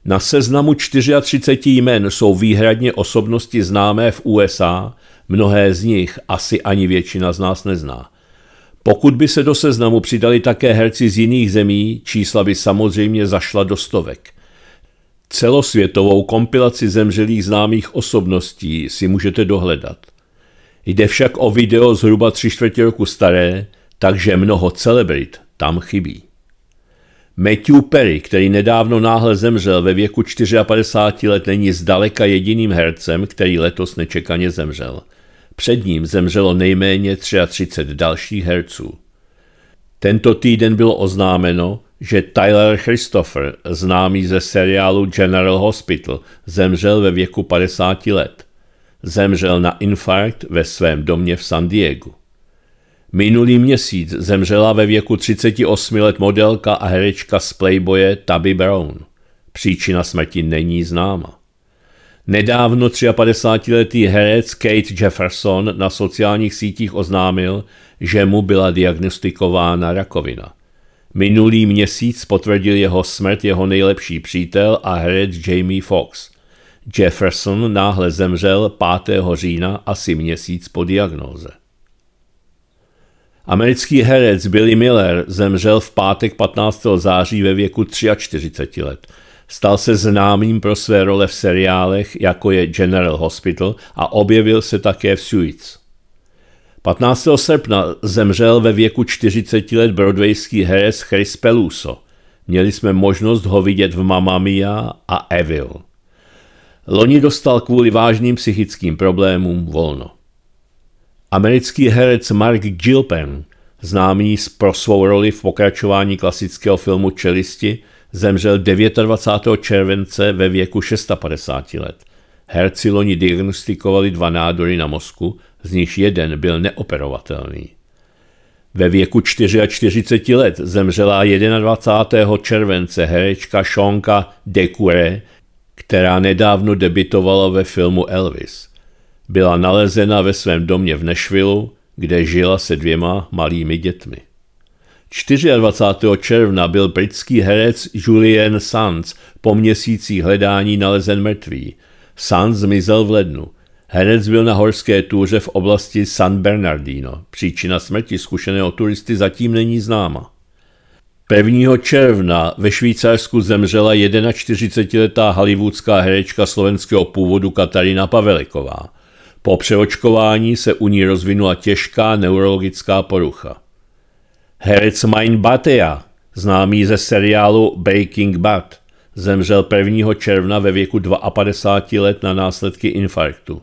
Na seznamu 34 jmen jsou výhradně osobnosti známé v USA, mnohé z nich asi ani většina z nás nezná. Pokud by se do seznamu přidali také herci z jiných zemí, čísla by samozřejmě zašla do stovek. Celosvětovou kompilaci zemřelých známých osobností si můžete dohledat. Jde však o video zhruba tři čtvrtě roku staré, takže mnoho celebrit tam chybí. Matthew Perry, který nedávno náhle zemřel ve věku 54 let, není zdaleka jediným hercem, který letos nečekaně zemřel. Před ním zemřelo nejméně 33 dalších herců. Tento týden bylo oznámeno, že Tyler Christopher, známý ze seriálu General Hospital, zemřel ve věku 50 let. Zemřel na infarkt ve svém domě v San Diego. Minulý měsíc zemřela ve věku 38 let modelka a herečka z Playboye Tabby Brown. Příčina smrti není známa. Nedávno 53-letý herec Kate Jefferson na sociálních sítích oznámil, že mu byla diagnostikována rakovina. Minulý měsíc potvrdil jeho smrt jeho nejlepší přítel a herec Jamie Foxx. Jefferson náhle zemřel 5. října asi měsíc po diagnóze. Americký herec Billy Miller zemřel v pátek 15. září ve věku 43 let. Stal se známým pro své role v seriálech, jako je General Hospital a objevil se také v Suits. 15. srpna zemřel ve věku 40 let broadwayský herec Chris Peluso. Měli jsme možnost ho vidět v Mamma Mia a Evil. Loni dostal kvůli vážným psychickým problémům volno. Americký herec Mark Gilpen, známý pro svou roli v pokračování klasického filmu Čelisti, zemřel 29. července ve věku 56 let. Herci loni diagnostikovali dva nádory na mozku z nichž jeden byl neoperovatelný. Ve věku 44 let zemřela 21. července herečka Šonka Decure, která nedávno debitovala ve filmu Elvis. Byla nalezena ve svém domě v Nešvilu, kde žila se dvěma malými dětmi. 24. června byl britský herec Julian Sands po měsících hledání nalezen mrtvý. Sands zmizel v lednu. Herec byl na horské túře v oblasti San Bernardino. Příčina smrti zkušeného turisty zatím není známa. 1. června ve Švýcarsku zemřela 41-letá hollywoodská herečka slovenského původu Katarina Paveliková. Po přeočkování se u ní rozvinula těžká neurologická porucha. Herec Main Batea, známý ze seriálu Breaking Bad, zemřel 1. června ve věku 52 let na následky infarktu.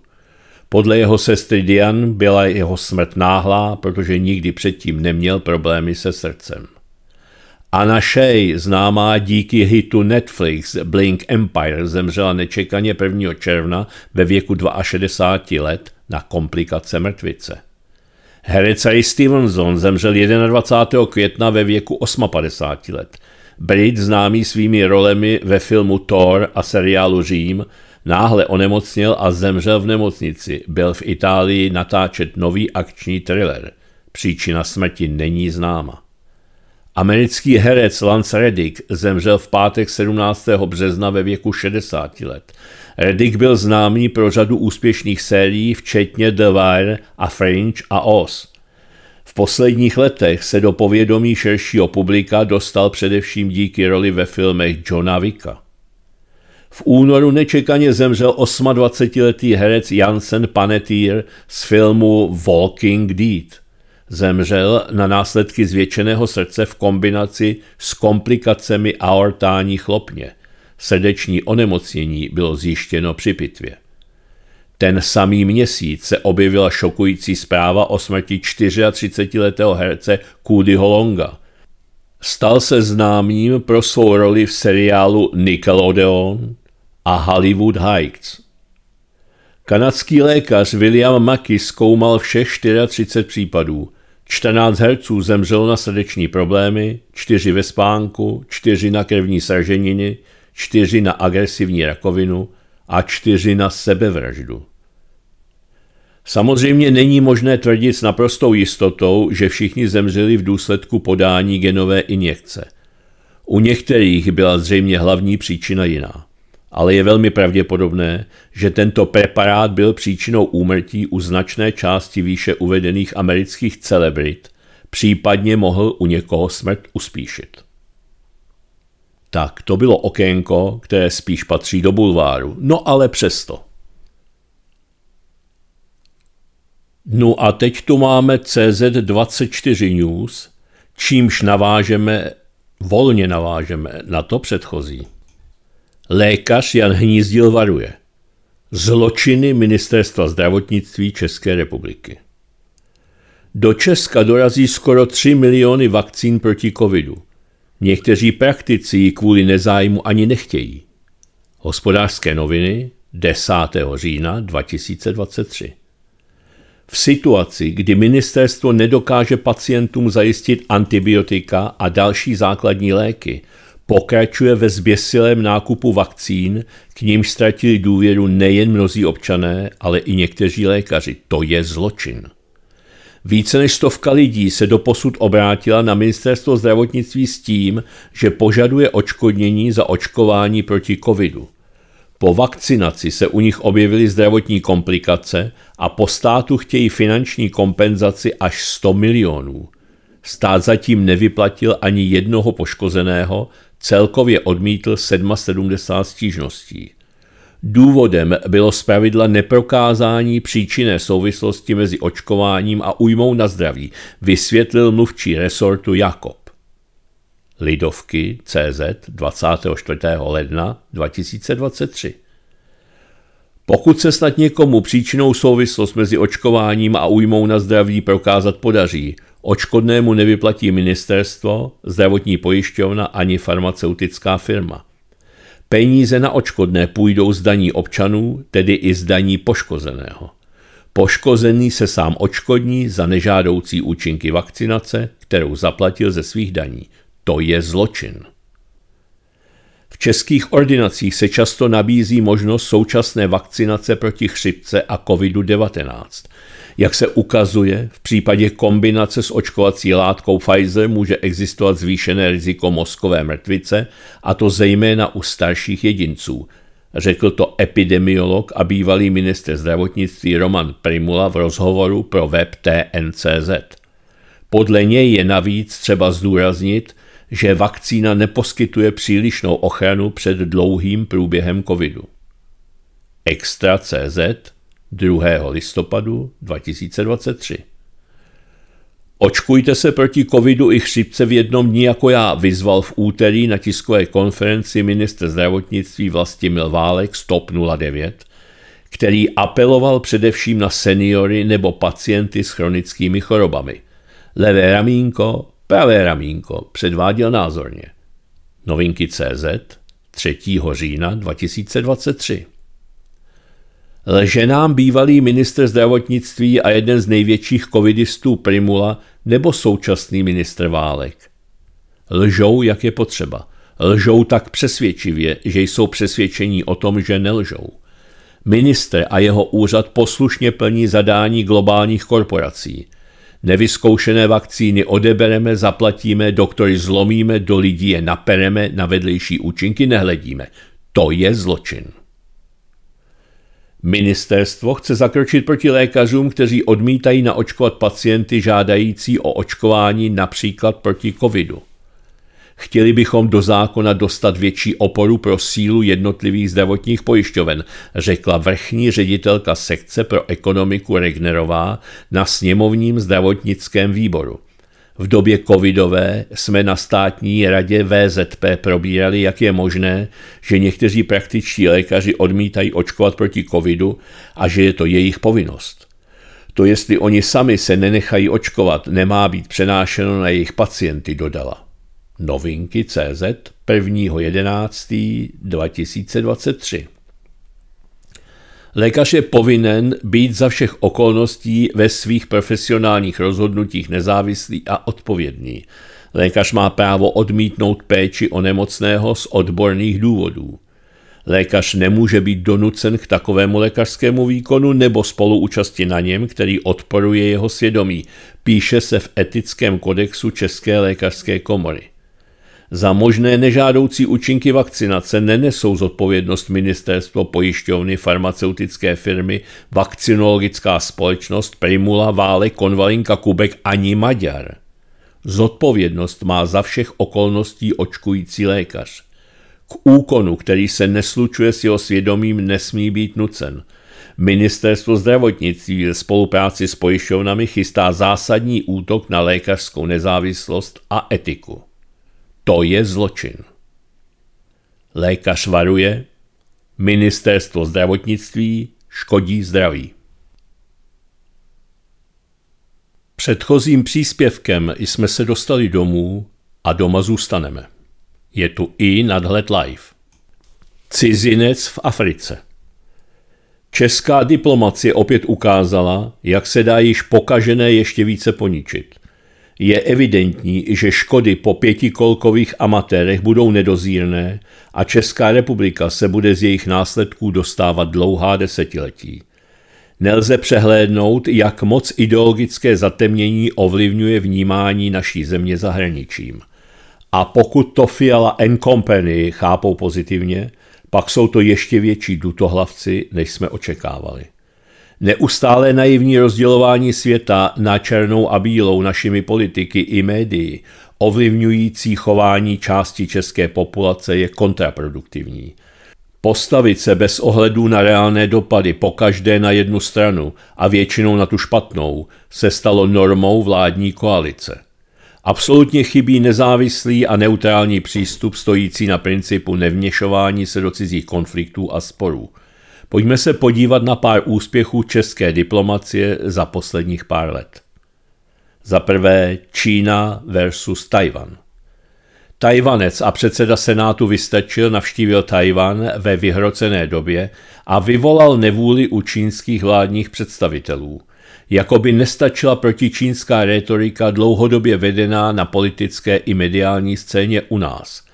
Podle jeho sestry Dian byla jeho smrt náhlá, protože nikdy předtím neměl problémy se srdcem. Anna Shea, známá díky hitu Netflix Blink Empire, zemřela nečekaně 1. června ve věku 62 let na komplikace mrtvice. Herec Ray Stevenson zemřel 21. května ve věku 58 let. Brit známý svými rolemi ve filmu Thor a seriálu Řím náhle onemocněl a zemřel v nemocnici. Byl v Itálii natáčet nový akční thriller. Příčina smrti není známa. Americký herec Lance Reddick zemřel v pátek 17. března ve věku 60 let. Reddick byl známý pro řadu úspěšných sérií, včetně The Wire a Fringe a Oz. V posledních letech se do povědomí širšího publika dostal především díky roli ve filmech Johna Vicka. V únoru nečekaně zemřel 28-letý herec Jansen Panettiere z filmu Walking Dead. Zemřel na následky zvětšeného srdce v kombinaci s komplikacemi aortální chlopně. Srdeční onemocnění bylo zjištěno při pitvě. Ten samý měsíc se objevila šokující zpráva o smrti 34-letého herce Kudy Holonga. Stal se známým pro svou roli v seriálu Nickelodeon, a Hollywood Heights. Kanadský lékař William Mackey zkoumal všech 34 případů. 14 herců zemřelo na srdeční problémy, 4 ve spánku, 4 na krevní sraženiny, 4 na agresivní rakovinu a 4 na sebevraždu. Samozřejmě není možné tvrdit s naprostou jistotou, že všichni zemřeli v důsledku podání genové injekce. U některých byla zřejmě hlavní příčina jiná ale je velmi pravděpodobné, že tento preparát byl příčinou úmrtí u značné části výše uvedených amerických celebrit, případně mohl u někoho smrt uspíšit. Tak to bylo okénko, které spíš patří do bulváru, no ale přesto. No a teď tu máme CZ24 News, čímž navážeme, volně navážeme na to předchozí. Lékař Jan Hnízdil varuje. Zločiny Ministerstva zdravotnictví České republiky. Do Česka dorazí skoro 3 miliony vakcín proti covidu. Někteří praktici ji kvůli nezájmu ani nechtějí. Hospodářské noviny 10. října 2023. V situaci, kdy ministerstvo nedokáže pacientům zajistit antibiotika a další základní léky, pokračuje ve zběsilém nákupu vakcín, k nímž ztratili důvěru nejen mnozí občané, ale i někteří lékaři. To je zločin. Více než stovka lidí se doposud obrátila na ministerstvo zdravotnictví s tím, že požaduje očkodnění za očkování proti covidu. Po vakcinaci se u nich objevily zdravotní komplikace a po státu chtějí finanční kompenzaci až 100 milionů. Stát zatím nevyplatil ani jednoho poškozeného, celkově odmítl 77 stížností. Důvodem bylo zpravidla neprokázání příčinné souvislosti mezi očkováním a újmou na zdraví, vysvětlil mluvčí resortu Jakob. Lidovky CZ 24. ledna 2023 pokud se snad někomu příčinou souvislost mezi očkováním a újmou na zdraví prokázat podaří, Očkodnému nevyplatí ministerstvo, zdravotní pojišťovna ani farmaceutická firma. Peníze na očkodné půjdou z daní občanů, tedy i z daní poškozeného. Poškozený se sám očkodní za nežádoucí účinky vakcinace, kterou zaplatil ze svých daní. To je zločin. V českých ordinacích se často nabízí možnost současné vakcinace proti chřipce a COVID-19. Jak se ukazuje, v případě kombinace s očkovací látkou Pfizer může existovat zvýšené riziko mozkové mrtvice, a to zejména u starších jedinců, řekl to epidemiolog a bývalý minister zdravotnictví Roman Primula v rozhovoru pro web TNCZ. Podle něj je navíc třeba zdůraznit, že vakcína neposkytuje přílišnou ochranu před dlouhým průběhem covidu. Extra.cz 2. listopadu 2023. Očkujte se proti covidu i chřipce v jednom dní, jako já vyzval v úterý na tiskové konferenci ministr zdravotnictví vlasti Milválek Stop 09, který apeloval především na seniory nebo pacienty s chronickými chorobami. Levé ramínko, pravé ramínko, předváděl názorně. Novinky CZ 3. října 2023 Lže nám bývalý ministr zdravotnictví a jeden z největších covidistů Primula nebo současný ministr Válek. Lžou, jak je potřeba. Lžou tak přesvědčivě, že jsou přesvědčení o tom, že nelžou. Minister a jeho úřad poslušně plní zadání globálních korporací. Nevyzkoušené vakcíny odebereme, zaplatíme, doktory zlomíme, do lidí je napereme, na vedlejší účinky nehledíme. To je zločin. Ministerstvo chce zakročit proti lékařům, kteří odmítají naočkovat pacienty žádající o očkování například proti covidu. Chtěli bychom do zákona dostat větší oporu pro sílu jednotlivých zdravotních pojišťoven, řekla vrchní ředitelka sekce pro ekonomiku Regnerová na sněmovním zdravotnickém výboru. V době covidové jsme na státní radě VZP probírali, jak je možné, že někteří praktičtí lékaři odmítají očkovat proti covidu a že je to jejich povinnost. To, jestli oni sami se nenechají očkovat, nemá být přenášeno na jejich pacienty, dodala. Novinky CZ 1.11.2023 Lékař je povinen být za všech okolností ve svých profesionálních rozhodnutích nezávislý a odpovědný. Lékař má právo odmítnout péči o nemocného z odborných důvodů. Lékař nemůže být donucen k takovému lékařskému výkonu nebo spoluúčasti na něm, který odporuje jeho svědomí, píše se v etickém kodexu České lékařské komory. Za možné nežádoucí účinky vakcinace nenesou zodpovědnost ministerstvo, pojišťovny, farmaceutické firmy, vakcinologická společnost, Primula, Vále, Konvalinka, Kubek ani Maďar. Zodpovědnost má za všech okolností očkující lékař. K úkonu, který se neslučuje s jeho svědomím, nesmí být nucen. Ministerstvo zdravotnictví v spolupráci s pojišťovnami chystá zásadní útok na lékařskou nezávislost a etiku. To je zločin. Lékař varuje, ministerstvo zdravotnictví škodí zdraví. Předchozím příspěvkem jsme se dostali domů a doma zůstaneme. Je tu i nadhled live. Cizinec v Africe. Česká diplomacie opět ukázala, jak se dá již pokažené ještě více poničit. Je evidentní, že škody po pětikolkových amatérech budou nedozírné a Česká republika se bude z jejich následků dostávat dlouhá desetiletí. Nelze přehlédnout, jak moc ideologické zatemnění ovlivňuje vnímání naší země zahraničím. A pokud to Fiala and Company chápou pozitivně, pak jsou to ještě větší dutohlavci, než jsme očekávali. Neustále naivní rozdělování světa na černou a bílou našimi politiky i médii, ovlivňující chování části české populace, je kontraproduktivní. Postavit se bez ohledu na reálné dopady po každé na jednu stranu a většinou na tu špatnou se stalo normou vládní koalice. Absolutně chybí nezávislý a neutrální přístup stojící na principu nevněšování se do cizích konfliktů a sporů – Pojďme se podívat na pár úspěchů české diplomacie za posledních pár let. Za prvé Čína versus Tajvan. Tajvanec a předseda Senátu vystačil, navštívil Tajvan ve vyhrocené době a vyvolal nevůli u čínských vládních představitelů. Jakoby nestačila protičínská retorika dlouhodobě vedená na politické i mediální scéně u nás –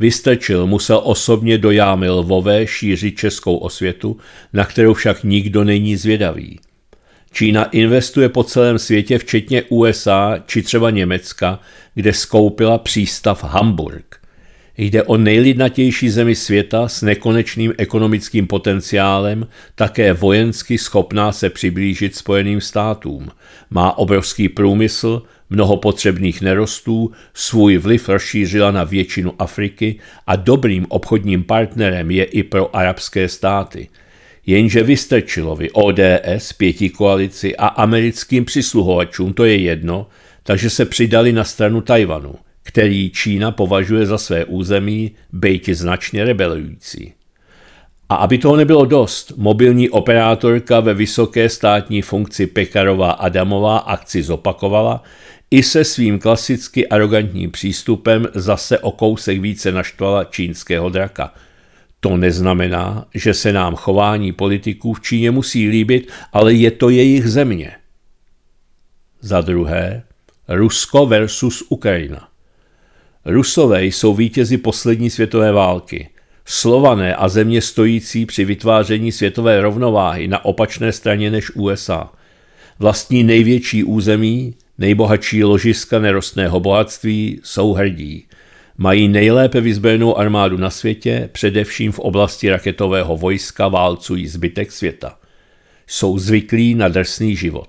Vystrčil musel osobně do jámy Lvové šířit českou osvětu, na kterou však nikdo není zvědavý. Čína investuje po celém světě, včetně USA či třeba Německa, kde skoupila přístav Hamburg. Jde o nejlidnatější zemi světa s nekonečným ekonomickým potenciálem, také vojensky schopná se přiblížit Spojeným státům. Má obrovský průmysl, mnoho potřebných nerostů, svůj vliv rozšířila na většinu Afriky a dobrým obchodním partnerem je i pro arabské státy. Jenže Vystrčilovi, ODS, pěti koalici a americkým přisluhovačům to je jedno, takže se přidali na stranu Tajvanu – který Čína považuje za své území, bejti značně rebelující. A aby toho nebylo dost, mobilní operátorka ve vysoké státní funkci Pekarová Adamová akci zopakovala i se svým klasicky arrogantním přístupem zase o kousek více naštvala čínského draka. To neznamená, že se nám chování politiků v Číně musí líbit, ale je to jejich země. Za druhé, Rusko versus Ukrajina. Rusové jsou vítězi poslední světové války. Slované a země stojící při vytváření světové rovnováhy na opačné straně než USA. Vlastní největší území, nejbohatší ložiska nerostného bohatství jsou hrdí. Mají nejlépe vyzbrojenou armádu na světě, především v oblasti raketového vojska válcují zbytek světa. Jsou zvyklí na drsný život.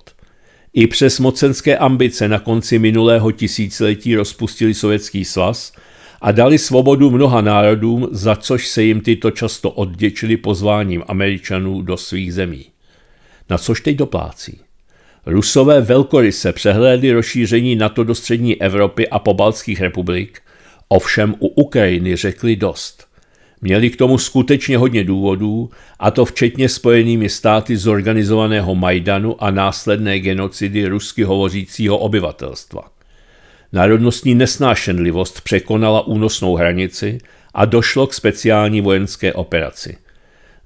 I přes mocenské ambice na konci minulého tisíciletí rozpustili Sovětský svaz a dali svobodu mnoha národům, za což se jim tyto často odděčili pozváním Američanů do svých zemí. Na což teď doplácí? Rusové velkoryse přehlédli rozšíření NATO do střední Evropy a pobaltských republik, ovšem u Ukrajiny řekli dost – Měli k tomu skutečně hodně důvodů, a to včetně spojenými státy zorganizovaného Majdanu a následné genocidy rusky hovořícího obyvatelstva. Národnostní nesnášenlivost překonala únosnou hranici a došlo k speciální vojenské operaci.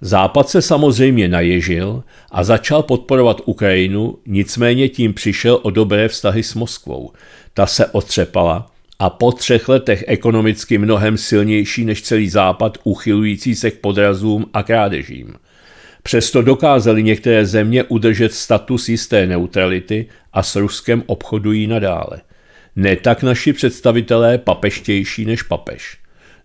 Západ se samozřejmě naježil a začal podporovat Ukrajinu, nicméně tím přišel o dobré vztahy s Moskvou. Ta se otřepala a po třech letech ekonomicky mnohem silnější než celý západ, uchylující se k podrazům a krádežím. Přesto dokázali některé země udržet status jisté neutrality a s Ruskem obchodují nadále. Ne tak naši představitelé papeštější než papež.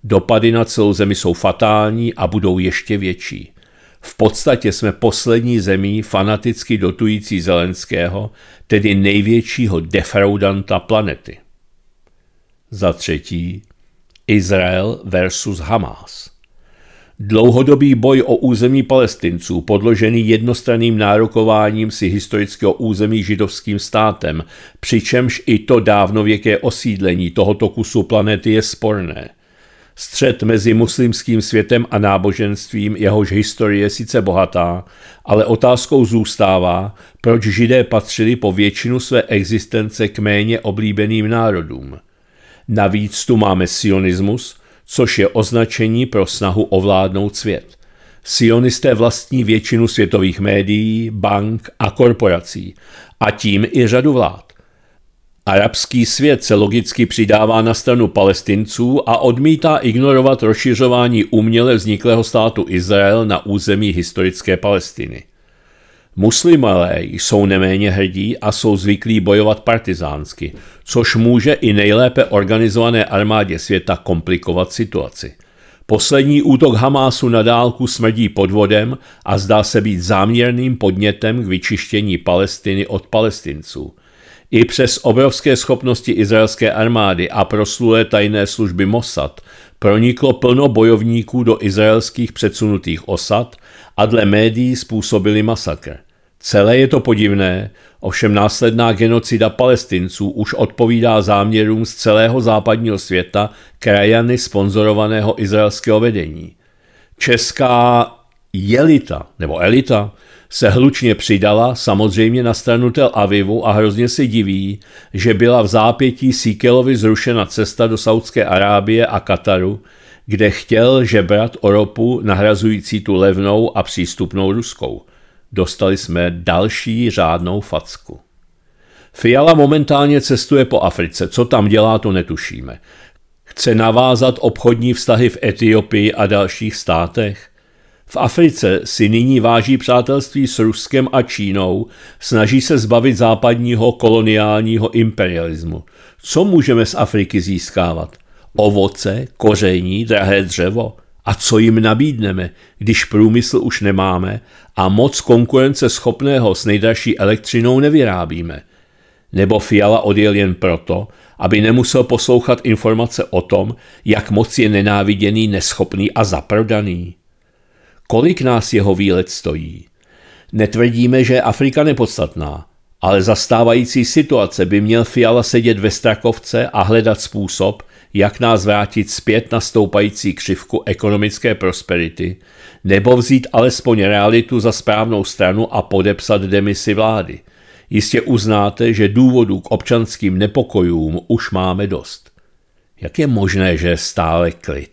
Dopady na celou zemi jsou fatální a budou ještě větší. V podstatě jsme poslední zemí fanaticky dotující Zelenského, tedy největšího defraudanta planety. Za třetí, Izrael versus Hamas. Dlouhodobý boj o území palestinců, podložený jednostranným nárokováním si historického území židovským státem, přičemž i to dávnověké osídlení tohoto kusu planety je sporné. Střet mezi muslimským světem a náboženstvím, jehož historie je sice bohatá, ale otázkou zůstává, proč židé patřili po většinu své existence k méně oblíbeným národům – Navíc tu máme sionismus, což je označení pro snahu ovládnout svět. Sionisté vlastní většinu světových médií, bank a korporací a tím i řadu vlád. Arabský svět se logicky přidává na stranu palestinců a odmítá ignorovat rozšiřování uměle vzniklého státu Izrael na území historické Palestiny. Muslimové jsou neméně hrdí a jsou zvyklí bojovat partizánsky, což může i nejlépe organizované armádě světa komplikovat situaci. Poslední útok Hamásu na dálku smrdí podvodem a zdá se být záměrným podnětem k vyčištění Palestiny od Palestinců. I přes obrovské schopnosti izraelské armády a proslulé tajné služby Mossad proniklo plno bojovníků do izraelských předsunutých osad a dle médií způsobili masakr. Celé je to podivné, ovšem následná genocida palestinců už odpovídá záměrům z celého západního světa krajany sponzorovaného izraelského vedení. Česká jelita nebo elita se hlučně přidala samozřejmě na stranu Tel Avivu a hrozně se diví, že byla v zápětí Sikelovi zrušena cesta do Saudské Arábie a Kataru, kde chtěl žebrat o ropu nahrazující tu levnou a přístupnou ruskou – Dostali jsme další řádnou facku. Fiala momentálně cestuje po Africe, co tam dělá, to netušíme. Chce navázat obchodní vztahy v Etiopii a dalších státech? V Africe si nyní váží přátelství s Ruskem a Čínou, snaží se zbavit západního koloniálního imperialismu. Co můžeme z Afriky získávat? Ovoce, koření, drahé dřevo – a co jim nabídneme, když průmysl už nemáme a moc konkurence schopného s nejdražší elektřinou nevyrábíme? Nebo Fiala odjel jen proto, aby nemusel poslouchat informace o tom, jak moc je nenáviděný, neschopný a zaprodaný? Kolik nás jeho výlet stojí? Netvrdíme, že je Afrika nepodstatná, ale zastávající situace by měl Fiala sedět ve Strakovce a hledat způsob, jak nás vrátit zpět na stoupající křivku ekonomické prosperity, nebo vzít alespoň realitu za správnou stranu a podepsat demisi vlády. Jistě uznáte, že důvodů k občanským nepokojům už máme dost. Jak je možné, že je stále klid?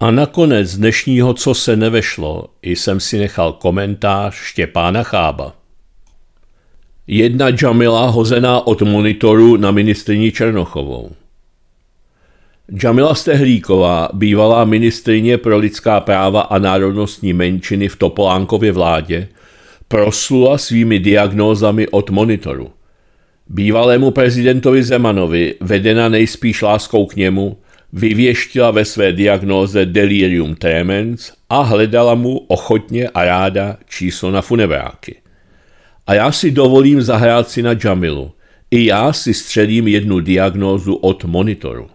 A nakonec dnešního, co se nevešlo, jsem si nechal komentář Štěpána Chába. Jedna Jamila hozená od monitoru na ministrní Černochovou. Jamila Stehlíková, bývalá ministrině pro lidská práva a národnostní menšiny v Topolánkově vládě, proslula svými diagnózami od monitoru. Bývalému prezidentovi Zemanovi, vedena nejspíš láskou k němu, vyvěštila ve své diagnóze delirium tremens a hledala mu ochotně a ráda číslo na funebráky. A já si dovolím zahrát si na Jamilu. I já si středím jednu diagnózu od monitoru.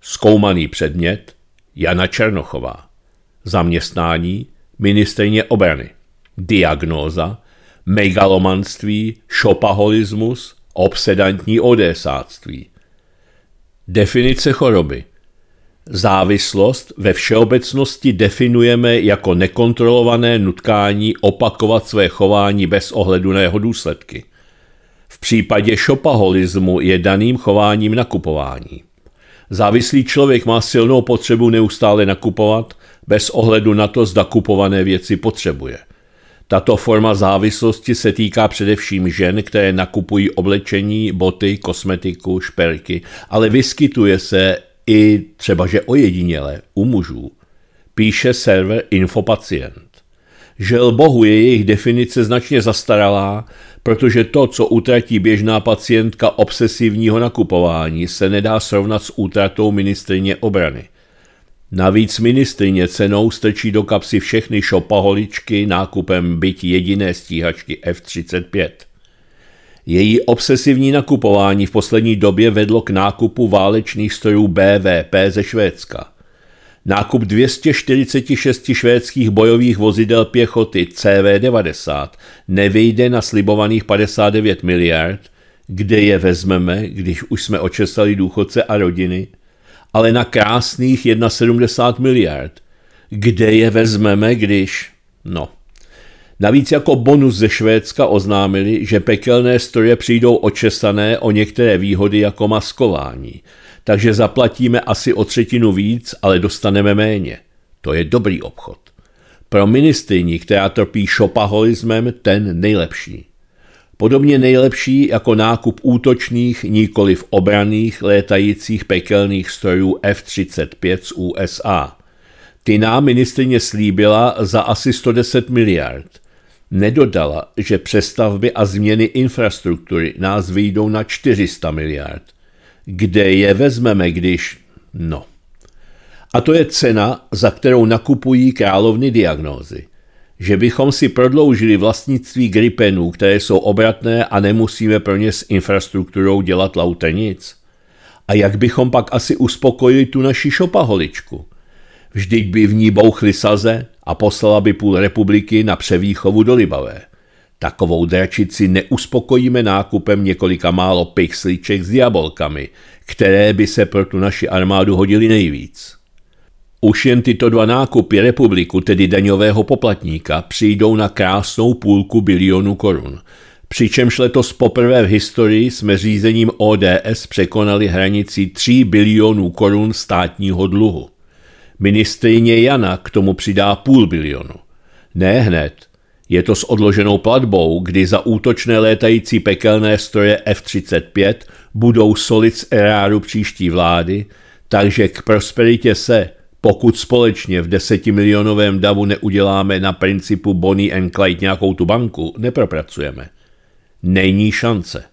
Zkoumaný předmět Jana Černochová. Zaměstnání ministrině obrany. Diagnóza megalomanství, šopaholismus, obsedantní odésáctví. Definice choroby – Závislost ve všeobecnosti definujeme jako nekontrolované nutkání opakovat své chování bez ohledu na jeho důsledky. V případě šopaholismu je daným chováním nakupování. Závislý člověk má silnou potřebu neustále nakupovat, bez ohledu na to, zda kupované věci potřebuje. Tato forma závislosti se týká především žen, které nakupují oblečení, boty, kosmetiku, šperky, ale vyskytuje se i třeba že ojediněle u mužů, píše server Infopacient. Žel bohu je jejich definice značně zastaralá, protože to, co utratí běžná pacientka obsesivního nakupování, se nedá srovnat s útratou ministrině obrany. Navíc ministrině cenou strčí do kapsy všechny šopaholičky nákupem byť jediné stíhačky F-35. Její obsesivní nakupování v poslední době vedlo k nákupu válečných strojů BVP ze Švédska. Nákup 246 švédských bojových vozidel pěchoty CV90 nevyjde na slibovaných 59 miliard, kde je vezmeme, když už jsme očesali důchodce a rodiny, ale na krásných 1,70 miliard. Kde je vezmeme, když... No, Navíc jako bonus ze Švédska oznámili, že pekelné stroje přijdou očesané o některé výhody jako maskování, takže zaplatíme asi o třetinu víc, ale dostaneme méně. To je dobrý obchod. Pro ministrní, která trpí šopaholismem, ten nejlepší. Podobně nejlepší jako nákup útočných, nikoli v obraných, létajících pekelných strojů F-35 z USA. Ty nám ministrně slíbila za asi 110 miliard – Nedodala, že přestavby a změny infrastruktury nás vyjdou na 400 miliard. Kde je vezmeme, když... No. A to je cena, za kterou nakupují královny diagnózy. Že bychom si prodloužili vlastnictví gripenů, které jsou obratné a nemusíme pro ně s infrastrukturou dělat laute A jak bychom pak asi uspokojili tu naši šopaholičku? Vždyť by v ní bouchly saze, a poslala by půl republiky na převýchovu do Libavé. Takovou dračici neuspokojíme nákupem několika málo pixliček s diabolkami, které by se pro tu naši armádu hodily nejvíc. Už jen tyto dva nákupy republiku, tedy daňového poplatníka, přijdou na krásnou půlku bilionu korun. Přičemž letos poprvé v historii jsme řízením ODS překonali hranici 3 bilionů korun státního dluhu. Ministrině Jana k tomu přidá půl bilionu. Ne hned. Je to s odloženou platbou, kdy za útočné létající pekelné stroje F-35 budou solit z eráru příští vlády, takže k prosperitě se, pokud společně v desetimilionovém davu neuděláme na principu Bonnie and Clyde nějakou tu banku, nepropracujeme. Není šance.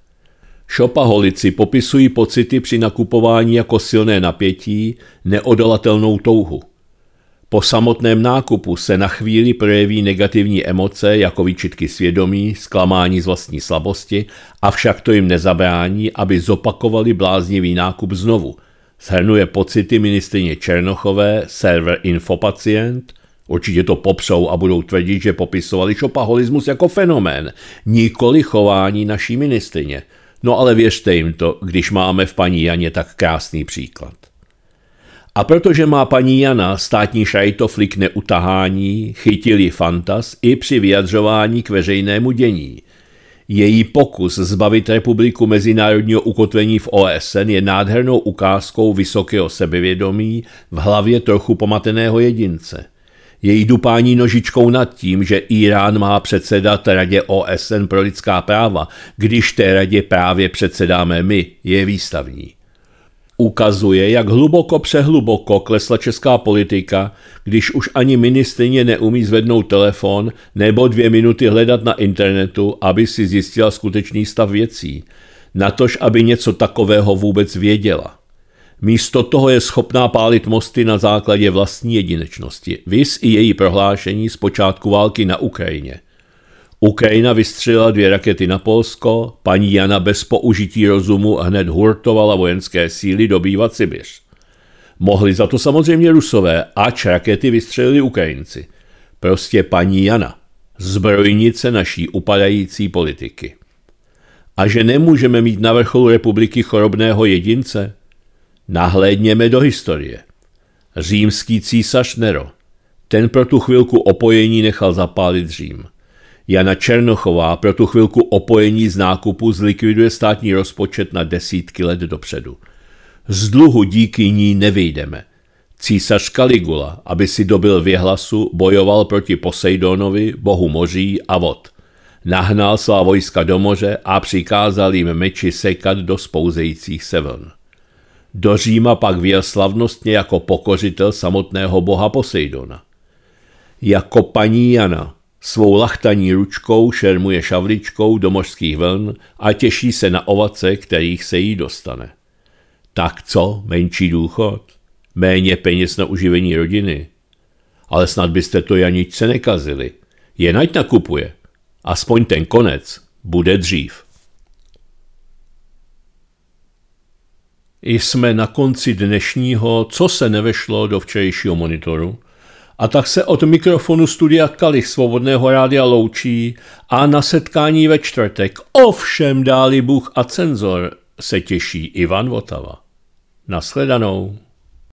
Šopaholici popisují pocity při nakupování jako silné napětí, neodolatelnou touhu. Po samotném nákupu se na chvíli projeví negativní emoce jako výčitky svědomí, zklamání z vlastní slabosti, avšak to jim nezabrání, aby zopakovali bláznivý nákup znovu. Shrnuje pocity ministrině Černochové, server Infopacient, Určitě to popsou a budou tvrdit, že popisovali šopaholismus jako fenomén, nikoli chování naší ministrině – No ale věřte jim to, když máme v paní Janě tak krásný příklad. A protože má paní Jana státní šajtoflik neutahání, chytili fantas i při vyjadřování k veřejnému dění. Její pokus zbavit republiku mezinárodního ukotvení v OSN je nádhernou ukázkou vysokého sebevědomí v hlavě trochu pomateného jedince – její dupání nožičkou nad tím, že Irán má předsedat Radě OSN pro lidská práva, když té radě právě předsedáme my, je výstavní. Ukazuje, jak hluboko přehluboko klesla česká politika, když už ani ministrině neumí zvednout telefon nebo dvě minuty hledat na internetu, aby si zjistila skutečný stav věcí, natož aby něco takového vůbec věděla místo toho je schopná pálit mosty na základě vlastní jedinečnosti, vys i její prohlášení z počátku války na Ukrajině. Ukrajina vystřelila dvě rakety na Polsko, paní Jana bez použití rozumu hned hurtovala vojenské síly dobývat Sibiř. Mohli za to samozřejmě rusové, ač rakety vystřelili Ukrajinci. Prostě paní Jana, zbrojnice naší upadající politiky. A že nemůžeme mít na vrcholu republiky chorobného jedince, Nahlédněme do historie. Římský císař Nero. Ten pro tu chvilku opojení nechal zapálit Řím. Jana Černochová pro tu chvilku opojení z nákupu zlikviduje státní rozpočet na desítky let dopředu. Z dluhu díky ní nevyjdeme. Císař Kaligula, aby si dobil věhlasu, bojoval proti Poseidonovi, bohu moří a vod. Nahnal svá vojska do moře a přikázal jim meči sekat do spouzejících se vln. Do Říma pak věl slavnostně jako pokořitel samotného boha Poseidona. Jako paní Jana svou lachtaní ručkou šermuje šavličkou do mořských vln a těší se na ovace, kterých se jí dostane. Tak co, menší důchod? Méně peněz na uživení rodiny? Ale snad byste to Janičce nekazili. Je nať nakupuje. Aspoň ten konec bude dřív. jsme na konci dnešního, co se nevešlo do včerejšího monitoru. A tak se od mikrofonu studia Kalich Svobodného rádia loučí a na setkání ve čtvrtek, ovšem dáli Bůh a cenzor, se těší Ivan Votava. Nasledanou.